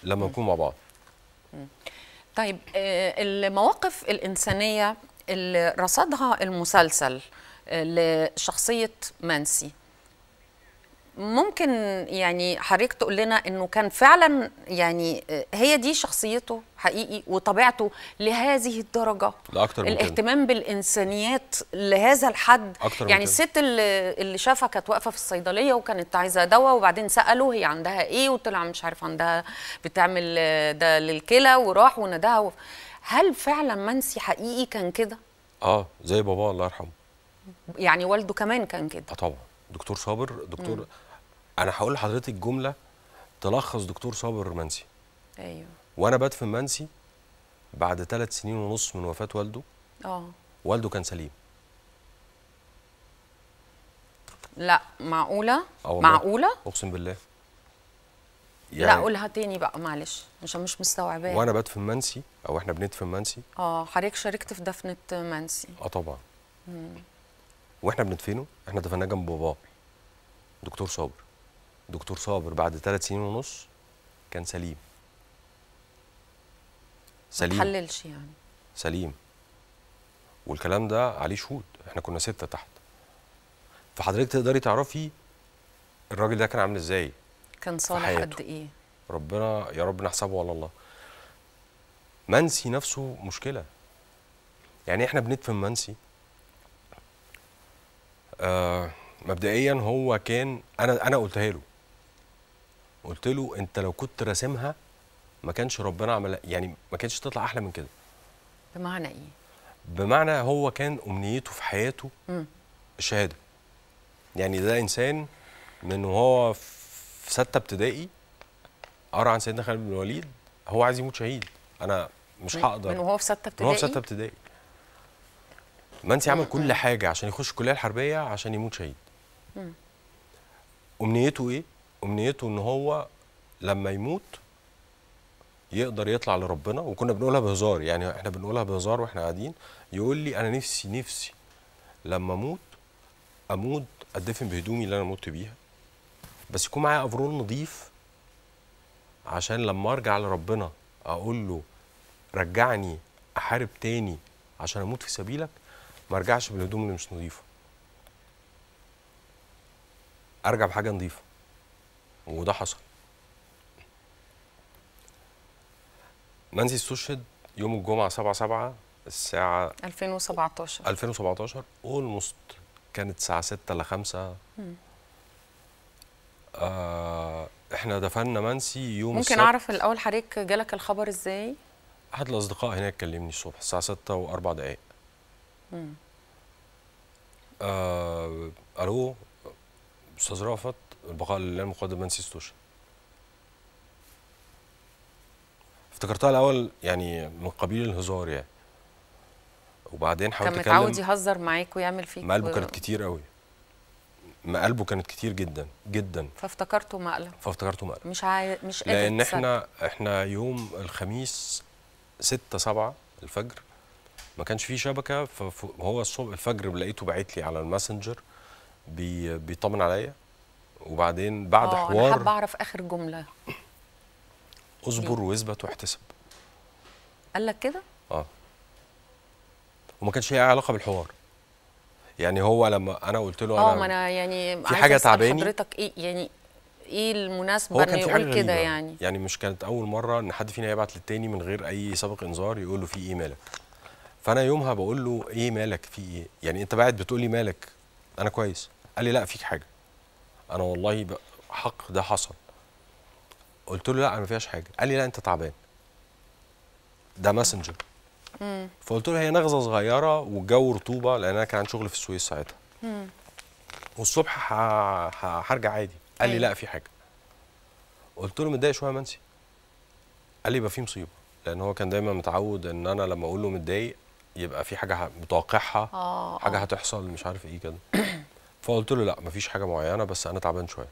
لما نكون مع بعض طيب آه، المواقف الإنسانية اللي رصدها المسلسل آه، لشخصية مانسي ممكن يعني حضرتك تقول لنا انه كان فعلا يعني آه، هي دي شخصيته حقيقي وطبيعته لهذه الدرجه لا أكتر من الاهتمام كده. بالانسانيات لهذا الحد أكتر يعني الست اللي, اللي شافها كانت واقفه في الصيدليه وكانت عايزه دواء وبعدين سالوا هي عندها ايه وطلع مش عارف عندها بتعمل آه، ده للكلى وراح وناداها و... هل فعلا منسي حقيقي كان كده اه زي باباه الله يرحمه يعني والده كمان كان كده اه طبعا دكتور صابر دكتور مم. انا هقول لحضرتك جمله تلخص دكتور صابر منسي ايوه وانا بدفن منسي بعد ثلاث سنين ونص من وفاه والده اه والده كان سليم لا معقوله آه معقوله اقسم بالله يعني لا قولها تاني بقى معلش مش مش مستوعباه وانا بدفن منسي او احنا بندفن منسي اه حضرتك شاركت في دفنه منسي اه طبعا مم. واحنا بندفنه احنا دفناه جنب باباه دكتور صابر دكتور صابر بعد ثلاث سنين ونص كان سليم سليم ما تحللش يعني سليم والكلام ده عليه شهود احنا كنا ستة تحت فحضرتك تقدري تعرفي الراجل ده كان عامل ازاي كان صالح قد ايه ربنا يا رب نحسبه على الله منسي نفسه مشكله يعني احنا بندفن منسي آه، مبدئيا هو كان انا انا قلتها له قلت له انت لو كنت راسمها ما كانش ربنا عمل يعني ما كانتش تطلع احلى من كده بمعنى ايه بمعنى هو كان امنيته في حياته مم. الشهاده يعني ده انسان من وهو في سته ابتدائي قرا عن سيدنا خالد بن الوليد هو عايز يموت شهيد انا مش هقدر من وهو في سته ابتدائي من وهو في سته ابتدائي منسي عمل كل حاجه عشان يخش الكليه الحربيه عشان يموت شهيد امنيته ايه امنيته ان هو لما يموت يقدر يطلع لربنا وكنا بنقولها بهزار يعني احنا بنقولها بهزار واحنا قاعدين يقول لي انا نفسي نفسي لما اموت اموت ادفن بهدومي اللي انا مت بيها بس يكون معايا افرول نظيف عشان لما ارجع لربنا اقول له رجعني احارب تاني عشان اموت في سبيلك ما ارجعش بالهدوم اللي مش نظيفه ارجع بحاجه نظيفه وده حصل منسي استشهد يوم الجمعه 7 7 الساعه 2017 2017 اولموست كانت الساعه 6 ل 5 آه احنا دفنا منسي يوم ممكن السبت. اعرف الاول حضرتك جالك الخبر ازاي؟ احد الاصدقاء هناك كلمني الصبح الساعه 6 و4 دقائق آه الو استاذ رأفت البقاء لله المقدم ما نسيتوش افتكرتها الاول يعني من قبيل الهزار يعني وبعدين حاولت كان متعود يهزر معاك ويعمل فيك مقلبه و... كانت كتير قوي مقلبه كانت كتير جدا جدا فافتكرته مقلب فافتكرته مقلب مش عاي... مش قادر لان احنا احنا يوم الخميس 6 7 الفجر ما كانش في شبكه فهو الصبح الفجر لقيته باعت لي على الماسنجر بي بيطمن عليا وبعدين بعد أوه حوار انا حابه اعرف اخر جمله اصبر واثبت واحتسب قال لك كده؟ اه وما كانش ليه علاقه بالحوار يعني هو لما انا قلت له آه، انا اه ما انا يعني في حاجه تعباني حضرتك ايه يعني ايه المناسبه انه يقول كده يعني يعني مش كانت اول مره ان حد فينا يبعت للتاني من غير اي سابق انذار يقول له في ايه مالك فانا يومها بقول له ايه مالك في ايه يعني انت قاعد بتقول لي مالك انا كويس قال لي لا فيك حاجه انا والله حق ده حصل قلت له لا ما فيهاش حاجه قال لي لا انت تعبان ده ماسنجر فقلت له هي نغزه صغيره والجو رطوبه لان انا كان عندي شغل في السويس ساعتها والصبح هرجع عادي قال لي أيوه. لا في حاجه قلت له متضايق شويه يا منسي قال لي يبقى في مصيبه لان هو كان دايما متعود ان انا لما اقول له متضايق يبقى في حاجه متوقعها آه حاجه آه. هتحصل مش عارف ايه كده فقلت له لا مفيش حاجه معينه بس انا تعبان شويه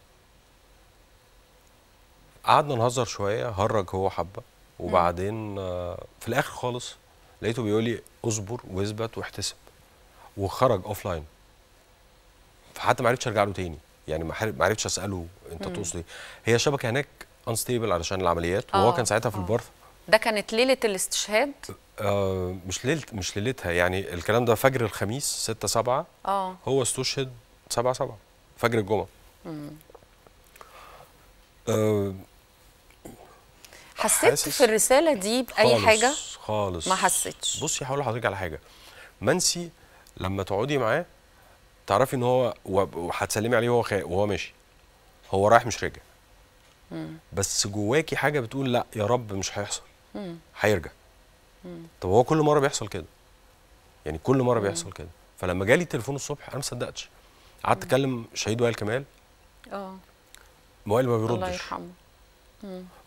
قعدنا نهزر شويه هرج هو حبه وبعدين آه، في الاخر خالص لقيته بيقول لي اصبر واثبت واحتسب وخرج اوف لاين فحتى ما عرفتش ارجع له تاني يعني ما عرفتش اساله انت تقصد ايه هي الشبكه هناك انستيبل علشان العمليات آه، وهو كان ساعتها في آه. البرث ده كانت ليله الاستشهاد آه مش ليله مش ليلتها يعني الكلام ده فجر الخميس 6 7 اه هو استشهد 7 7 فجر الجمعه آه حسيت في الرساله دي باي خالص حاجه خالص ما حسيتش بصي هقول لحضرتك على حاجه منسي لما تقعدي معاه تعرفي ان هو وهتسلمي عليه وهو وهو ماشي هو رايح مش راجع بس جواكي حاجه بتقول لا يا رب مش هيحصل هيرجع طب هو كل مره بيحصل كده يعني كل مره بيحصل كده فلما جالي التليفون الصبح انا ما صدقتش قعدت اكلم شهيد وائل كمال اه وائل ما بيردش الله يرحمه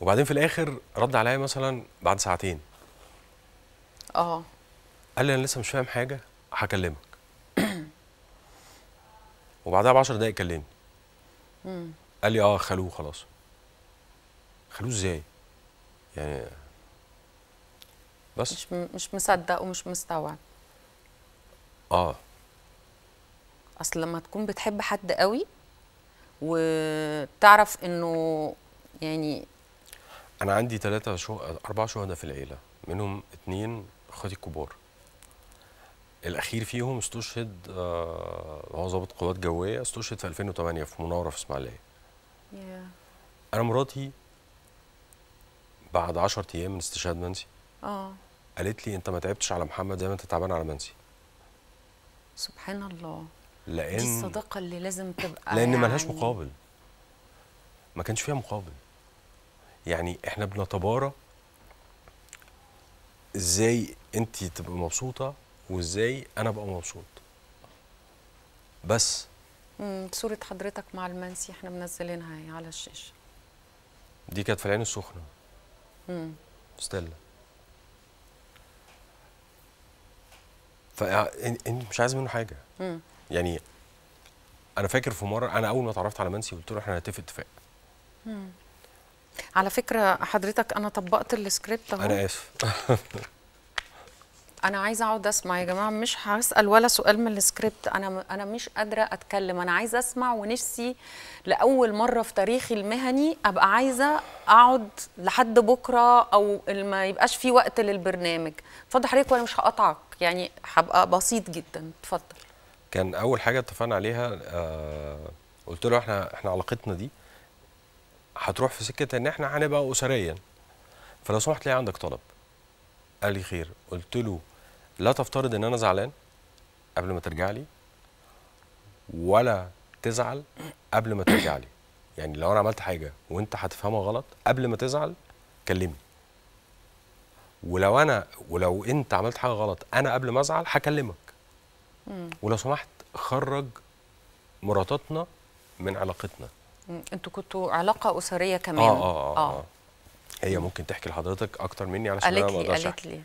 وبعدين في الاخر رد عليا مثلا بعد ساعتين اه قال لي انا لسه مش فاهم حاجه هكلمك وبعدها ب 10 دقايق كلمني قال لي اه خلوه خلاص خلوه ازاي يعني بس مش مش مصدق ومش مستوعب اه اصل لما تكون بتحب حد قوي وتعرف انه يعني انا عندي ثلاثة شو... اربع شهداء في العيلة منهم اتنين اخواتي الكبار الاخير فيهم استشهد آه هو ضابط قوات جويه استشهد في 2008 في مناوره في اسماعيليه yeah. انا مراتي بعد 10 ايام من استشهاد منسي اه قالت لي انت ما تعبتش على محمد زي ما انت تعبان على منسي سبحان الله لان دي الصداقه اللي لازم تبقى لان يعني... لهاش مقابل ما كانش فيها مقابل يعني احنا بنتبارى ازاي انت تبقى مبسوطه وازاي انا ابقى مبسوط بس امم صوره حضرتك مع المنسي احنا منزلينها على الشاشه دي كانت في العين السخنه امم ستيلا فانت مش عايز منه حاجه مم. يعني انا فاكر في مره انا اول ما اتعرفت على منسي قلت له احنا هنتفق اتفاق على فكره حضرتك انا طبقت السكريبت اهو انا اسف انا عايزه اقعد اسمع يا جماعه مش هسال ولا سؤال من السكريبت انا انا مش قادره اتكلم انا عايزه اسمع ونفسي لاول مره في تاريخي المهني ابقى عايزه اقعد لحد بكره او ما يبقاش في وقت للبرنامج اتفضل حضرتك وانا مش هقطعك يعني هبقى بسيط جدا اتفضل كان اول حاجه اتفقنا عليها آه قلت له احنا احنا علاقتنا دي هتروح في سكه ان احنا هنبقى اسريا فلو سمحت لي عندك طلب قال لي خير قلت له لا تفترض ان انا زعلان قبل ما ترجع لي ولا تزعل قبل ما ترجع لي يعني لو انا عملت حاجه وانت هتفهمها غلط قبل ما تزعل كلمني ولو انا ولو انت عملت حاجه غلط انا قبل ما ازعل هكلمك ولو سمحت خرج مراتاتنا من علاقتنا انتوا كنتوا علاقه اسريه كمان اه اه, آه. آه. آه. هي ممكن تحكي لحضرتك اكتر مني علشان انا ما اقدرش قالت لي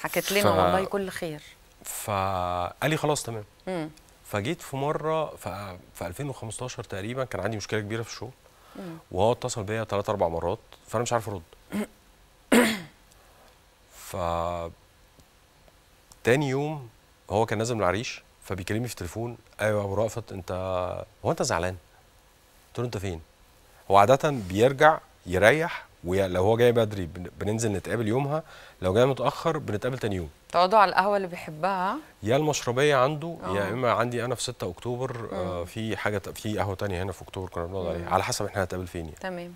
حكت لنا ف... والله كل خير فقال لي خلاص تمام مم. فجيت في مره ف... في 2015 تقريبا كان عندي مشكله كبيره في الشغل وهو اتصل بيا ثلاث اربع مرات فانا مش عارف ارد ف تاني يوم هو كان نازل من العريش فبيكلمني في التليفون ايوه يا ابو رأفت انت هو انت زعلان؟ قلت له انت فين؟ هو عادة بيرجع يريح ولو هو جاي بدري بننزل نتقابل يومها لو جاي متاخر بنتقابل تاني يوم تقعدوا على القهوه اللي بيحبها يا المشربيه عنده آه. يا اما عندي انا في 6 اكتوبر آه،, آه في حاجه في قهوه تانية هنا في اكتوبر كنا بنقعد عليها على حسب احنا هنتقابل فين يعني. تمام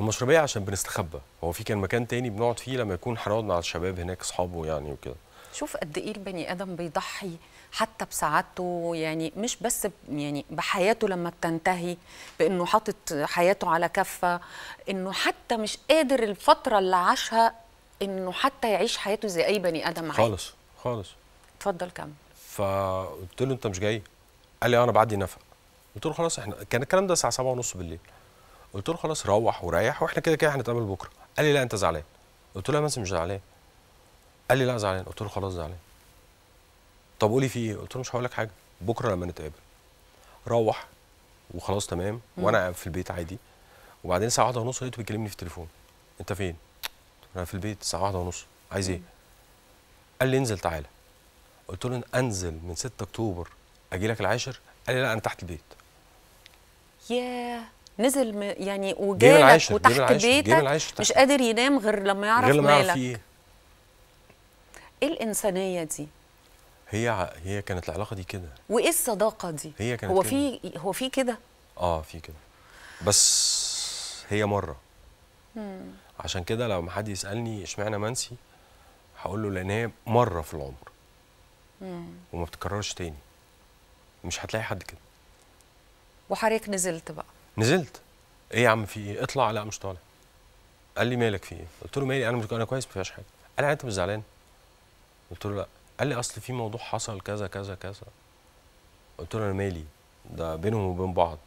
والمشربيه عشان بنستخبى هو في كان مكان تاني بنقعد فيه لما يكون حرام مع الشباب هناك اصحابه يعني وكده شوف قد ايه البني ادم بيضحي حتى بسعادته يعني مش بس يعني بحياته لما بتنتهي بانه حاطط حياته على كفه انه حتى مش قادر الفتره اللي عاشها انه حتى يعيش حياته زي اي بني ادم عادي خالص خالص اتفضل كمل فقلت له انت مش جاي قال لي آه، انا بعدي نفق قلت له خلاص احنا كان الكلام ده الساعه 7:30 بالليل قلت له خلاص روح وريح واحنا كده كده هنتقابل بكره قال لي لا انت زعلان قلت له يا مازن مش زعلان قال لي لا زعلان قلت له خلاص زعلان طب قولي في ايه قلت له مش هقول لك حاجه بكره لما نتقابل روح وخلاص تمام وانا في البيت عادي وبعدين الساعه 1:30 ونص لقيته بيكلمني في التليفون انت فين انا في البيت الساعه 1:30 ونص عايز ايه قال لي انزل تعالى قلت له انزل من 6 اكتوبر اجي لك العاشر قال لي لا انا تحت البيت ياه yeah. نزل يعني وجالك وتحت بيتك مش قادر ينام غير لما يعرف غير لما يعرف ايه ايه الانسانيه دي هي هي كانت العلاقه دي كده وايه الصداقه دي هي كانت هو في هو في كده اه في كده بس هي مره مم. عشان كده لو حد يسالني اشمعنى منسي هقول له لان هي مره في العمر مم. وما بتتكررش تاني مش هتلاقي حد كده وحضرتك نزلت بقى نزلت ايه يا عم في ايه اطلع لا مش طالع قال لي مالك في ايه قلت له مالي انا مش انا كويس ما فيهاش حاجه قال لي يعني انت مش زعلان قلت له لا قال لي اصل في موضوع حصل كذا كذا كذا قلت له انا مالي ده بينهم وبين بعض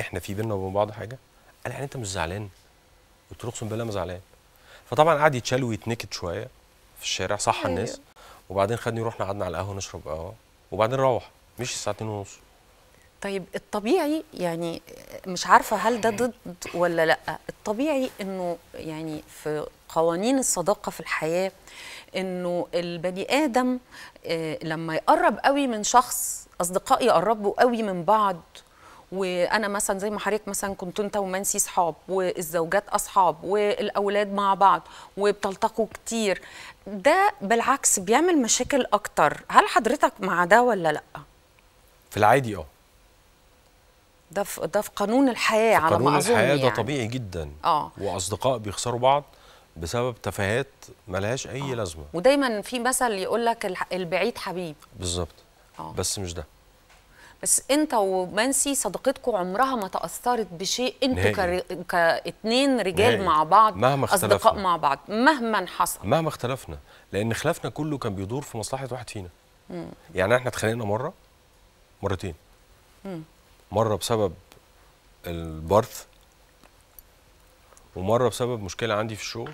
احنا في بيننا وبين بعض حاجه قال لي يعني انت مش زعلان قلت له اقسم بالله ما زعلان فطبعا قعد يتشال ويتنكت شويه في الشارع صح أيوه. الناس وبعدين خدني رحنا قعدنا على القهوه نشرب قهوه وبعدين روح مشي الساعه 2:30 طيب الطبيعي يعني مش عارفه هل ده ضد ولا لا الطبيعي انه يعني في قوانين الصداقه في الحياه انه البني ادم آه، لما يقرب قوي من شخص اصدقاء يقربوا قوي من بعض وانا مثلا زي ما حضرتك مثلا كنت انت ومنسي صحاب والزوجات اصحاب والاولاد مع بعض وبتلتقوا كتير ده بالعكس بيعمل مشاكل اكتر هل حضرتك مع ده ولا لا في العادي اه ده في ده في قانون الحياه في على قانون ما اظن الحياه يعني. ده طبيعي جدا اه واصدقاء بيخسروا بعض بسبب تفاهات ملهاش اي أوه. لازمه ودايما في مثل يقول لك البعيد حبيب بالظبط آه. بس مش ده بس انت ومنسي صداقتكم عمرها ما تاثرت بشيء انتوا كاثنين كاتنين رجال نهائي. مع بعض مهما اختلفنا. اصدقاء مع بعض مهما حصل مهما اختلفنا لان خلافنا كله كان بيدور في مصلحه واحد فينا مم. يعني احنا اتخانقنا مره مرتين مم. مره بسبب البارث ومره بسبب مشكله عندي في الشغل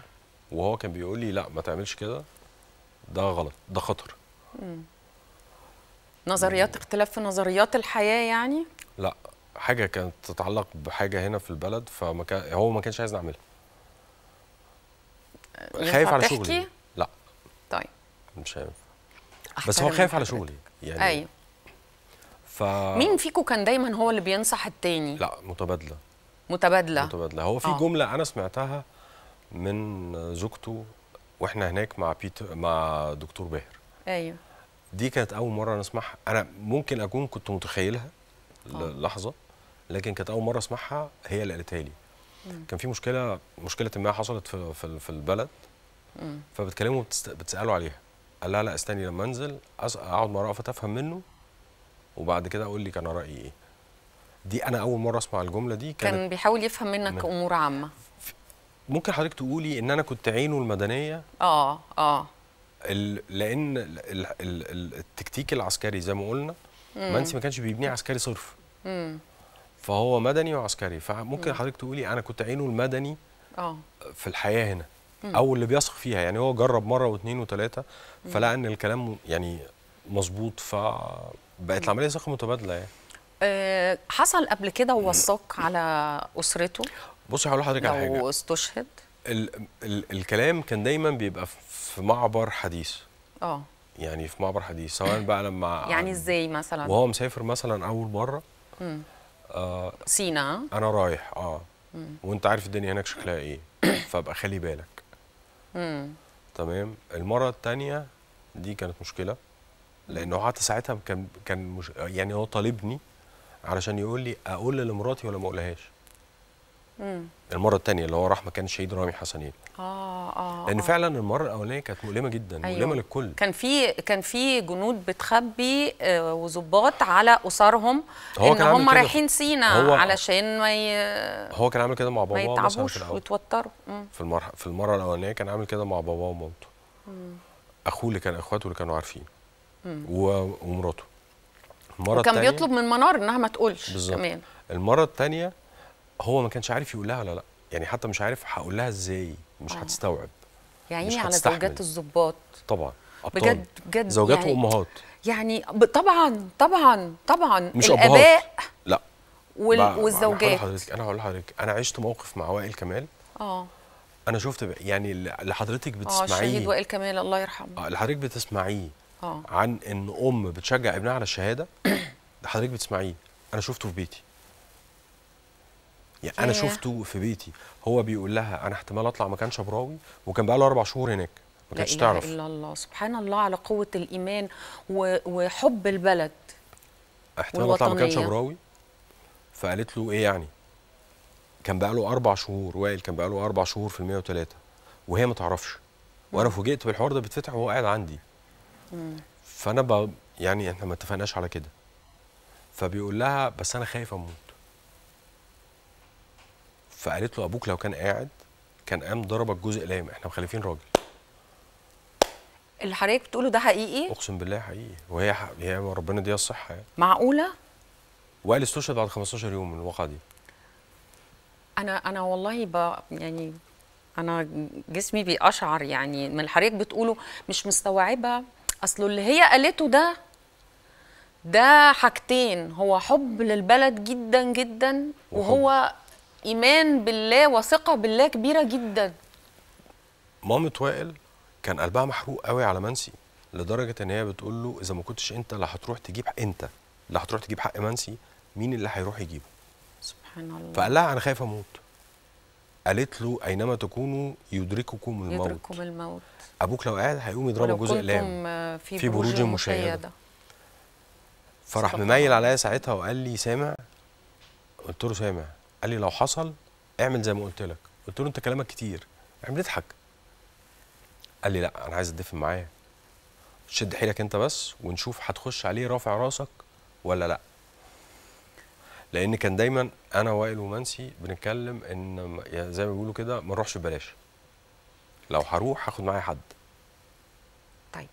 وهو كان بيقول لي لا ما تعملش كده ده غلط ده خطر نظريات يعني اختلاف في نظريات الحياه يعني لا حاجه كانت تتعلق بحاجه هنا في البلد فما كان هو ما كانش عايز نعملها آه، خايف على شغلي لا طيب مش عارف بس هو خايف على شغلي يعني أيوه. ف... مين فيكم كان دايما هو اللي بينصح التاني لا متبادله متبادله متبادله هو في آه. جمله انا سمعتها من زوجته واحنا هناك مع بيتر مع دكتور باهر ايوه دي كانت اول مره نسمعها انا ممكن اكون كنت متخيلها آه. لحظه لكن كانت اول مره اسمعها هي اللي قالتها لي كان في مشكله مشكله ما حصلت في في, في البلد فبتكلمه بتساله عليها قال لها لا استني لما انزل اقعد مع رأفت افهم منه وبعد كده اقول لك انا رايي ايه دي انا اول مره اسمع الجمله دي كان بيحاول يفهم منك من... امور عامه ممكن حضرتك تقولي ان انا كنت عينه المدنيه اه اه لان التكتيك العسكري زي ما قلنا منسي ما كانش بيبنيه عسكري صرف مم. فهو مدني وعسكري فممكن مم. حضرتك تقولي انا كنت عينه المدني اه في الحياه هنا مم. او اللي بيثق فيها يعني هو جرب مره واثنين وثلاثه فلقى ان الكلام يعني مظبوط ف بقت العمليه ثقه متبادله يعني آه، حصل قبل كده ووثق على اسرته بصي هقول لحضرتك على حاجه استشهد ال ال الكلام كان دايما بيبقى في معبر حديث اه يعني في معبر حديث سواء بقى لما يعني ازاي مثلا وهو مسافر مثلا اول مره امم آه سينا انا رايح اه مم. وانت عارف الدنيا هناك شكلها ايه فابقى خلي بالك امم تمام المره الثانيه دي كانت مشكله لانه قعدت ساعتها كان كان مش يعني هو طالبني علشان يقول لي اقول لمراتي ولا ما اقولهاش المره الثانيه اللي هو راح مكان الشهيد رامي حسنين اه اه, آه. لان آه. فعلا المره الاولانيه كانت مؤلمه جدا أيوه. مؤلمه للكل كان في كان في جنود بتخبي آه وظباط على اسرهم ان هم رايحين سينا علشان ما ي... هو كان عامل كده مع باباه ما يتعبوش ويتوتروا في المره في المره الاولانيه كان عامل كده مع باباه ومامته اخوه اللي كان اخواته اللي كانوا عارفين ومراته المره وكان التانية بيطلب من منار انها ما تقولش بالزبط. كمان المره الثانيه هو ما كانش عارف يقولها ولا لا يعني حتى مش عارف هقول لها ازاي مش آه. هتستوعب يعني إيه على زوجات الضباط طبعا أبطال. بجد بجد زوجات يعني وامهات يعني طبعا طبعا طبعا مش الاباء أبهات. لا وال... بقى والزوجات انا هقول لحضرتك انا عشت موقف مع وائل كمال اه انا شفت يعني اللي حضرتك آه، بتسمعيه اه شهيد وائل كمال الله يرحمه اللي آه، حضرتك بتسمعيه أوه. عن ان ام بتشجع ابنها على الشهاده ده حضرتك بتسمعيه انا شفته في بيتي يعني انا شفته في بيتي هو بيقول لها انا احتمال اطلع مكان شبراوي وكان بقى له اربع شهور هناك ما كانتش تعرف لا اله الا الله سبحان الله على قوه الايمان وحب البلد احتمال اطلع مكان شبراوي فقالت له ايه يعني كان بقى له اربع شهور وائل كان بقى له اربع شهور في ال 103 وهي ما تعرفش وانا فوجئت بالحوار ده بيتفتح وهو قاعد عندي فانا ب... يعني احنا ما اتفقناش على كده فبيقول لها بس انا خايف اموت فقالت له ابوك لو كان قاعد كان قام ضربك جزء لام احنا مخلفين راجل اللي حضرتك بتقوله ده حقيقي اقسم بالله حقيقي وهي هي ربنا دي الصحه يعني معقوله وقال استشهد بعد 15 يوم من الواقعه دي انا انا والله ب... يعني انا جسمي بيقشعر يعني من حضرتك بتقوله مش مستوعبه اصله اللي هي قالته ده ده حاجتين هو حب للبلد جدا جدا وهو ايمان بالله وثقه بالله كبيره جدا مامة وائل كان قلبها محروق قوي على منسي لدرجه ان هي بتقول له اذا ما كنتش انت اللي هتروح تجيب انت اللي هتروح تجيب حق منسي مين اللي هيروح يجيبه سبحان الله فقال لها انا خايف اموت قالت له اينما تكونوا يدرككم الموت يدرككم الموت ابوك لو قاعد هيقوم يضربه جزء لام آه، في بروج مشيده فراح مميل عليا ساعتها وقال لي سامع قلت له سامع قال لي لو حصل اعمل زي ما قلت لك قلت له انت كلامك كتير احنا بنضحك قال لي لا انا عايز اتدفن معايا شد حيلك انت بس ونشوف هتخش عليه رافع راسك ولا لا لان كان دايما انا وائل ومنسي بنتكلم ان يعني زي ما بيقولوا كده ما نروحش ببلاش لو هروح هاخد معايا حد طيب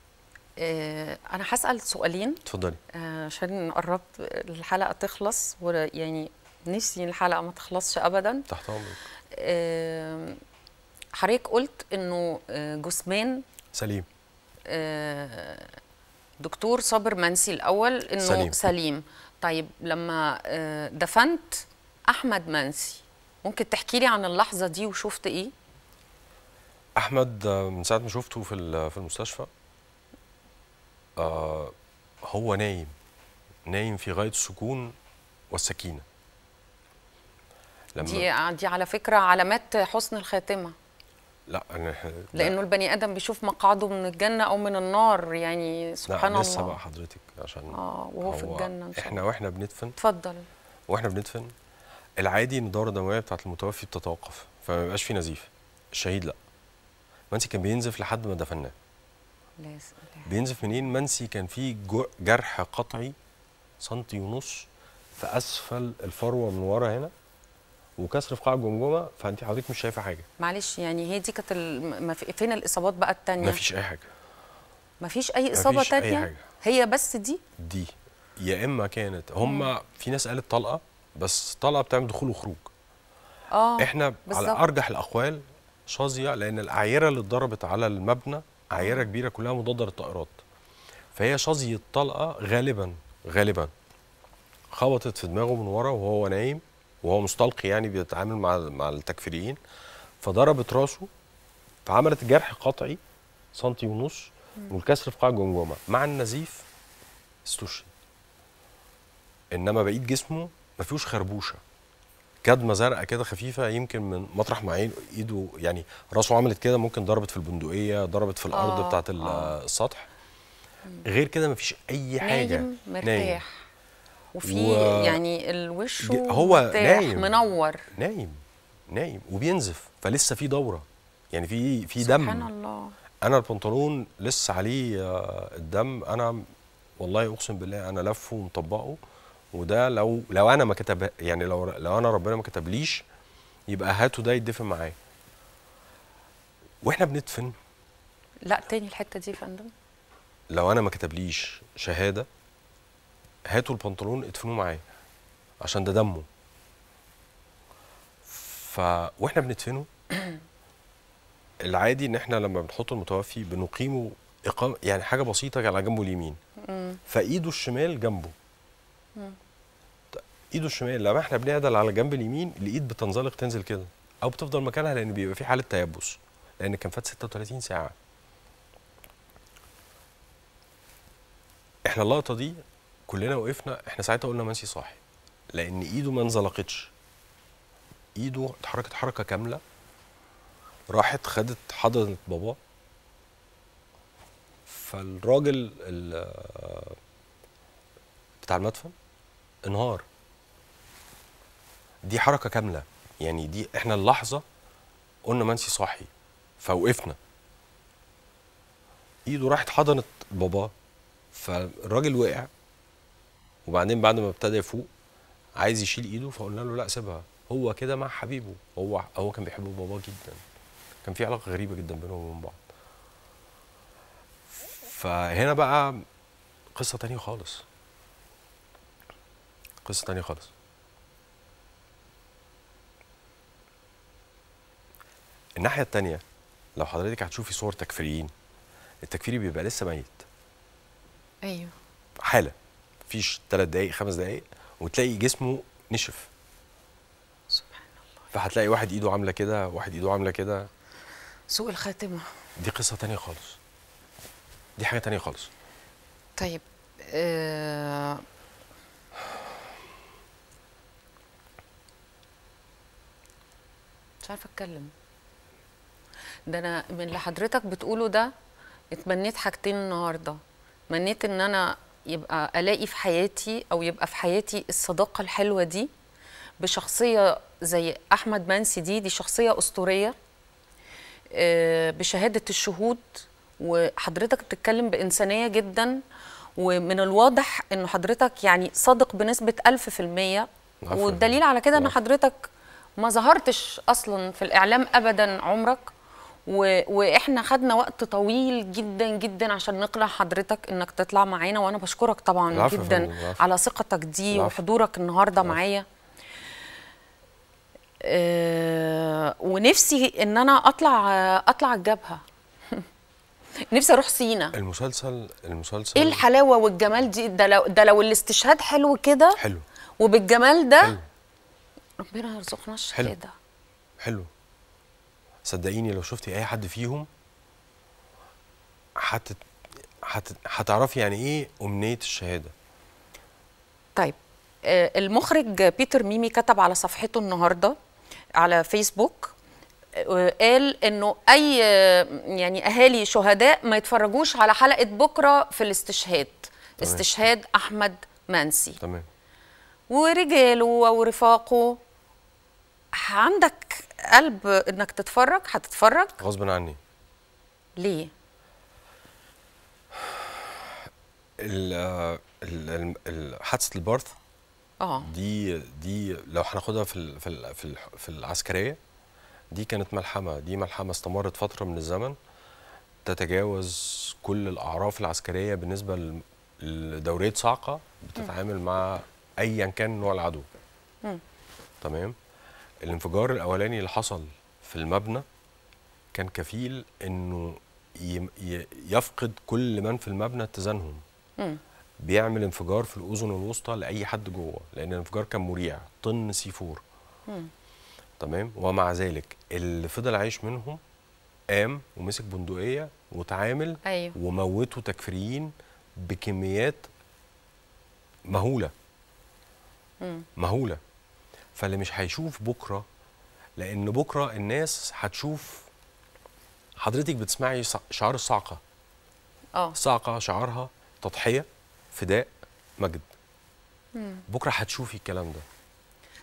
آه انا هسال سؤالين اتفضلي آه، عشان آه قربت الحلقه تخلص ويعني نفسي الحلقه ما تخلصش ابدا تحت امرك آه حضرتك قلت انه آه، جثمان سليم آه، دكتور صابر منسي الاول انه سليم, سليم. طيب لما دفنت احمد منسي ممكن تحكي لي عن اللحظه دي وشفت ايه احمد من ساعه ما شفته في في المستشفى آه هو نايم نايم في غايه السكون والسكينه لما دي آه، دي على فكره علامات حسن الخاتمه لا أنا لانه لا. البني ادم بيشوف مقعده من الجنه او من النار يعني سبحان الله لسه بقى حضرتك عشان اه وهو في الجنه إن شاء احنا واحنا بندفن اتفضل واحنا بندفن العادي ان الدوره الدمويه بتاعه المتوفي بتتوقف فما بيبقاش في نزيف الشهيد لا منسي كان بينزف لحد ما دفناه بينزف منين منسي كان فيه جرح قطعي سنتي ونص في اسفل الفروه من ورا هنا وكسر في قاع الجمجمه فانت حضرتك مش شايفه حاجه معلش يعني هي دي كانت فين الاصابات بقى الثانيه مفيش اي حاجه مفيش اي اصابه ثانيه هي بس دي دي يا اما كانت هم في ناس قالت طلقه بس طلقه بتعمل دخول وخروج اه احنا بالزبط. على ارجح الاقوال شظيه لان الاعيره اللي اتضربت على المبنى اعيره كبيره كلها مضاده للطائرات فهي شظيه طلقه غالبا غالبا خبطت في دماغه من ورا وهو نايم وهو مستلقي يعني بيتعامل مع مع التكفيريين فضربت راسه فعملت جرح قطعي سنتي ونص والكسر في قاع الجمجمه مع النزيف استشهد انما بقيت جسمه ما فيهوش خربوشه كدمه زرقاء كده خفيفه يمكن من مطرح ما ايده يعني راسه عملت كده ممكن ضربت في البندقيه ضربت في الارض آه بتاعت آه. السطح غير كده مفيش اي حاجه نايم مرتاح نايم. وفي و... يعني الوش هو نايم منور نايم نايم وبينزف فلسه في دوره يعني في في دم سبحان الله انا البنطلون لسه عليه آه، الدم انا والله اقسم بالله انا لفه ومطبقه وده لو لو انا ما كتب يعني لو لو انا ربنا ما كتبليش يبقى هاته ده يدفن معايا واحنا بندفن لا تاني الحته دي يا فندم لو انا ما كتبليش شهاده هاتوا البنطلون ادفنوه معايا عشان ده دمه ف واحنا بندفنه العادي ان احنا لما بنحط المتوفي بنقيمه اقامه يعني حاجه بسيطه على جنبه اليمين فايده الشمال جنبه ايده الشمال لما احنا بنعدل على الجنب اليمين الايد بتنزلق تنزل كده او بتفضل مكانها لان بيبقى في حاله تيبس لان كان فات 36 ساعه احنا اللقطه دي كلنا وقفنا احنا ساعتها قلنا منسي صاحي لان ايده ما انزلقتش ايده اتحركت حركه كامله راحت خدت حضنه بابا فالراجل بتاع المدفن انهار دي حركه كامله يعني دي احنا اللحظه قلنا منسي صاحي فوقفنا ايده راحت حضنت باباه فالراجل وقع وبعدين بعد ما ابتدى يفوق عايز يشيل ايده فقلنا له لا سيبها هو كده مع حبيبه هو هو كان بيحب باباه جدا كان في علاقه غريبه جدا بينهم وبين بعض فهنا بقى قصه تانية خالص قصه تانية خالص الناحيه التانية لو حضرتك هتشوفي صور تكفيريين التكفيري بيبقى لسه ميت ايوه حاله مفيش ثلاث دقائق خمس دقائق وتلاقي جسمه نشف سبحان الله فهتلاقي واحد ايده عامله كده واحد ايده عامله كده سوء الخاتمه دي قصه تانية خالص دي حاجه تانية خالص طيب آه، مش عارفه اتكلم ده انا من اللي حضرتك بتقوله ده اتمنيت حاجتين النهارده تمنيت ان انا يبقى الاقي في حياتي او يبقى في حياتي الصداقه الحلوه دي بشخصيه زي احمد منسي دي دي شخصيه اسطوريه آه، بشهاده الشهود وحضرتك بتتكلم بانسانيه جدا ومن الواضح ان حضرتك يعني صادق بنسبه 1000% والدليل على كده ان نعم. حضرتك ما ظهرتش اصلا في الاعلام ابدا عمرك و... واحنا خدنا وقت طويل جدا جدا عشان نقنع حضرتك انك تطلع معانا وانا بشكرك طبعا جدا العفو. على ثقتك دي العفو. وحضورك النهارده معايا آه، ونفسي ان انا اطلع اطلع الجبهه نفسي اروح سينا المسلسل المسلسل ايه الحلاوه والجمال دي ده لو ده لو الاستشهاد حلو كده حلو وبالجمال ده حلو. ربنا يرزقنا الشهاده حلو صدقيني لو شفتي اي حد فيهم حت... حت... هتعرفي يعني ايه امنيه الشهاده طيب آه، المخرج بيتر ميمي كتب على صفحته النهارده على فيسبوك آه، قال انه اي آه، يعني اهالي شهداء ما يتفرجوش على حلقه بكره في الاستشهاد تمام. استشهاد احمد منسي تمام ورجاله ورفاقه عندك قلب انك تتفرج هتتفرج غصب عني ليه حادثه البارث اه دي دي لو هناخدها في في في, في العسكريه دي كانت ملحمه دي ملحمه استمرت فتره من الزمن تتجاوز كل الاعراف العسكريه بالنسبه لدوريه صاعقه بتتعامل مع ايا كان نوع العدو تمام الانفجار الاولاني اللي حصل في المبنى كان كفيل انه يفقد كل من في المبنى اتزانهم بيعمل انفجار في الاذن الوسطى لاي حد جوه لان الانفجار كان مريع طن سي 4 تمام ومع ذلك اللي فضل عايش منهم قام ومسك بندقيه وتعامل أيوه. وموتوا تكفيريين بكميات مهوله مم. مهوله فاللي مش هيشوف بكره لان بكره الناس هتشوف حضرتك بتسمعي شعار الصعقه اه صعقه شعارها تضحيه فداء مجد مم. بكره هتشوفي الكلام ده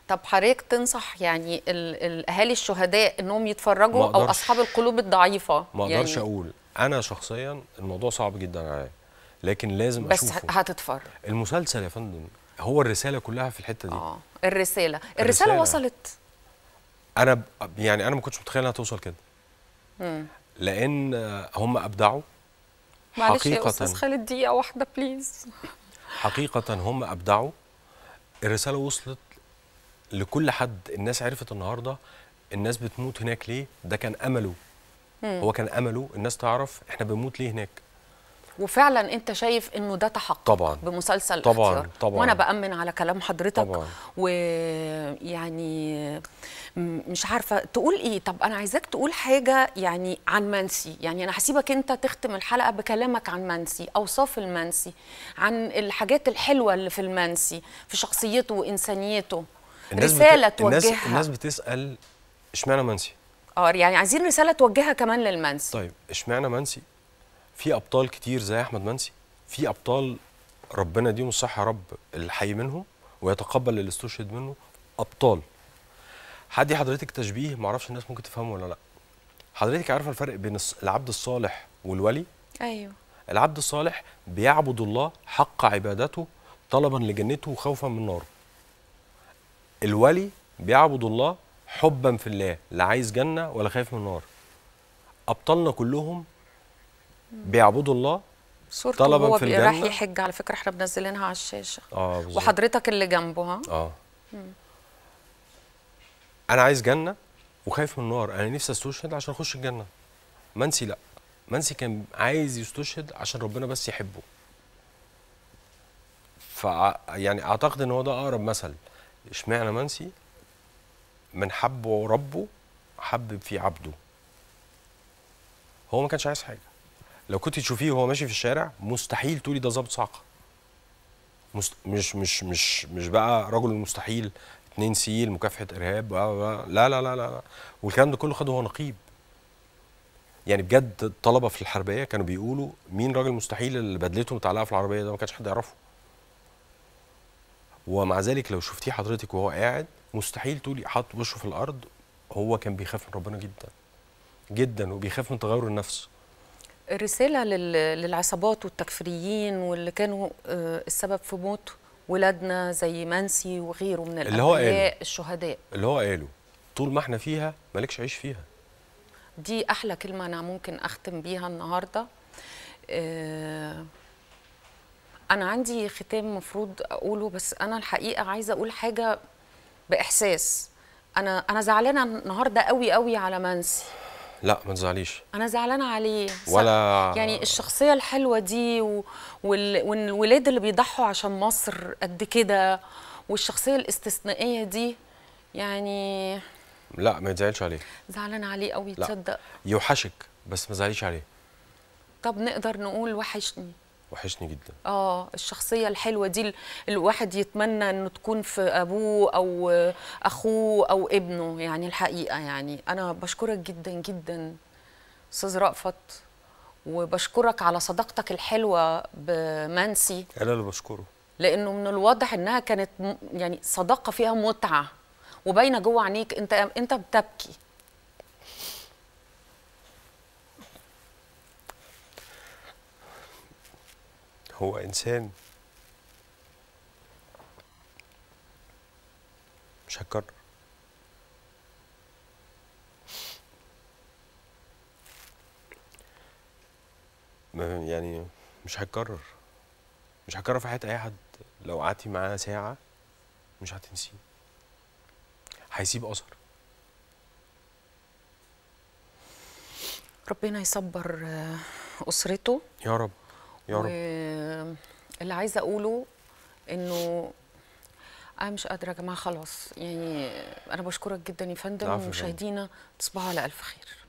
طب حضرتك تنصح يعني الاهالي الشهداء انهم يتفرجوا او اصحاب القلوب الضعيفه ما اقدرش يعني... اقول انا شخصيا الموضوع صعب جدا عليا لكن لازم بس اشوفه بس هتتفرج المسلسل يا فندم هو الرساله كلها في الحته دي آه. الرساله الرساله, الرسالة وصلت انا يعني انا ما كنتش متخيل انها توصل كده مم. لان هم ابدعوا معلش حقيقة يا استاذ خالد دقيقه واحده بليز حقيقه هم ابدعوا الرساله وصلت لكل حد الناس عرفت النهارده الناس بتموت هناك ليه ده كان امله مم. هو كان امله الناس تعرف احنا بنموت ليه هناك وفعلا انت شايف انه ده تحقق طبعا بمسلسل طبعا اختيار. طبعا وانا بامن على كلام حضرتك طبعا ويعني مش عارفه تقول ايه طب انا عايزاك تقول حاجه يعني عن منسي يعني انا هسيبك انت تختم الحلقه بكلامك عن منسي اوصاف المنسي عن الحاجات الحلوه اللي في المنسي في شخصيته وانسانيته الناس رساله بت... توجهها الناس, الناس بتسال اشمعنى منسي اه يعني عايزين رساله توجهها كمان للمنسي طيب اشمعنى منسي في ابطال كتير زي احمد منسي في ابطال ربنا يديهم الصحه يا رب الحي منهم ويتقبل اللي استشهد منه ابطال هدي حضرتك تشبيه معرفش الناس ممكن تفهمه ولا لا حضرتك عارفه الفرق بين العبد الصالح والولي ايوه العبد الصالح بيعبد الله حق عبادته طلبا لجنته وخوفا من ناره الولي بيعبد الله حبا في الله لا عايز جنه ولا خايف من نار ابطالنا كلهم بيعبدوا الله صورته طلبا هو في الجنه راح يحج على فكره احنا منزلينها على الشاشه اه بالزبط. وحضرتك اللي جنبه ها اه مم. انا عايز جنه وخايف من النار انا نفسي استشهد عشان اخش الجنه منسي لا منسي كان عايز يستشهد عشان ربنا بس يحبه ف يعني اعتقد ان هو ده اقرب مثل اشمعنى منسي من حبه ربه حبب في عبده هو ما كانش عايز حاجه لو كنت تشوفيه وهو ماشي في الشارع مستحيل تقولي ده ظابط صعقه مست... مش مش مش مش بقى رجل المستحيل اتنين سيل مكافحه ارهاب لا لا لا لا لا والكلام ده كله خده هو نقيب يعني بجد الطلبه في الحربيه كانوا بيقولوا مين راجل مستحيل اللي بدلته متعلقه في العربيه ده ما كانش حد يعرفه ومع ذلك لو شفتيه حضرتك وهو قاعد مستحيل تقولي حط وشه في الارض هو كان بيخاف من ربنا جدا جدا وبيخاف من تغير النفس رسالة للعصابات والتكفيريين واللي كانوا آه، السبب في موت ولادنا زي منسي وغيره من اللي هو قاله الشهداء اللي هو قاله طول ما احنا فيها مالكش عيش فيها دي أحلى كلمة أنا ممكن أختم بيها النهاردة آه، أنا عندي ختام مفروض أقوله بس أنا الحقيقة عايزة أقول حاجة بإحساس أنا أنا زعلانة النهاردة قوي قوي على منسي لا ما تزعليش انا زعلانه عليه ولا يعني الشخصيه الحلوه دي والولاد اللي بيضحوا عشان مصر قد كده والشخصيه الاستثنائيه دي يعني لا ما يتزعلش عليه زعلان عليه قوي تصدق يوحشك بس ما تزعليش عليه طب نقدر نقول وحشني وحشني جدا اه الشخصيه الحلوه دي الواحد يتمنى انه تكون في ابوه او اخوه او ابنه يعني الحقيقه يعني انا بشكرك جدا جدا استاذ رأفت وبشكرك على صداقتك الحلوه بمنسي انا اللي بشكره لانه من الواضح انها كانت يعني صداقه فيها متعه وباينه جوه عينيك انت انت بتبكي هو إنسان مش هتكرر يعني مش هتكرر مش هتكرر في حياة أي حد لو قعدتي معاه ساعة مش هتنسيه هيسيب أثر ربنا يصبر آه، أسرته يا رب يا رب اللي عايزه اقوله انه انا مش قادره يا جماعه خلاص يعني انا بشكرك جدا يا فندم ومشاهدينا تصبحوا على الف خير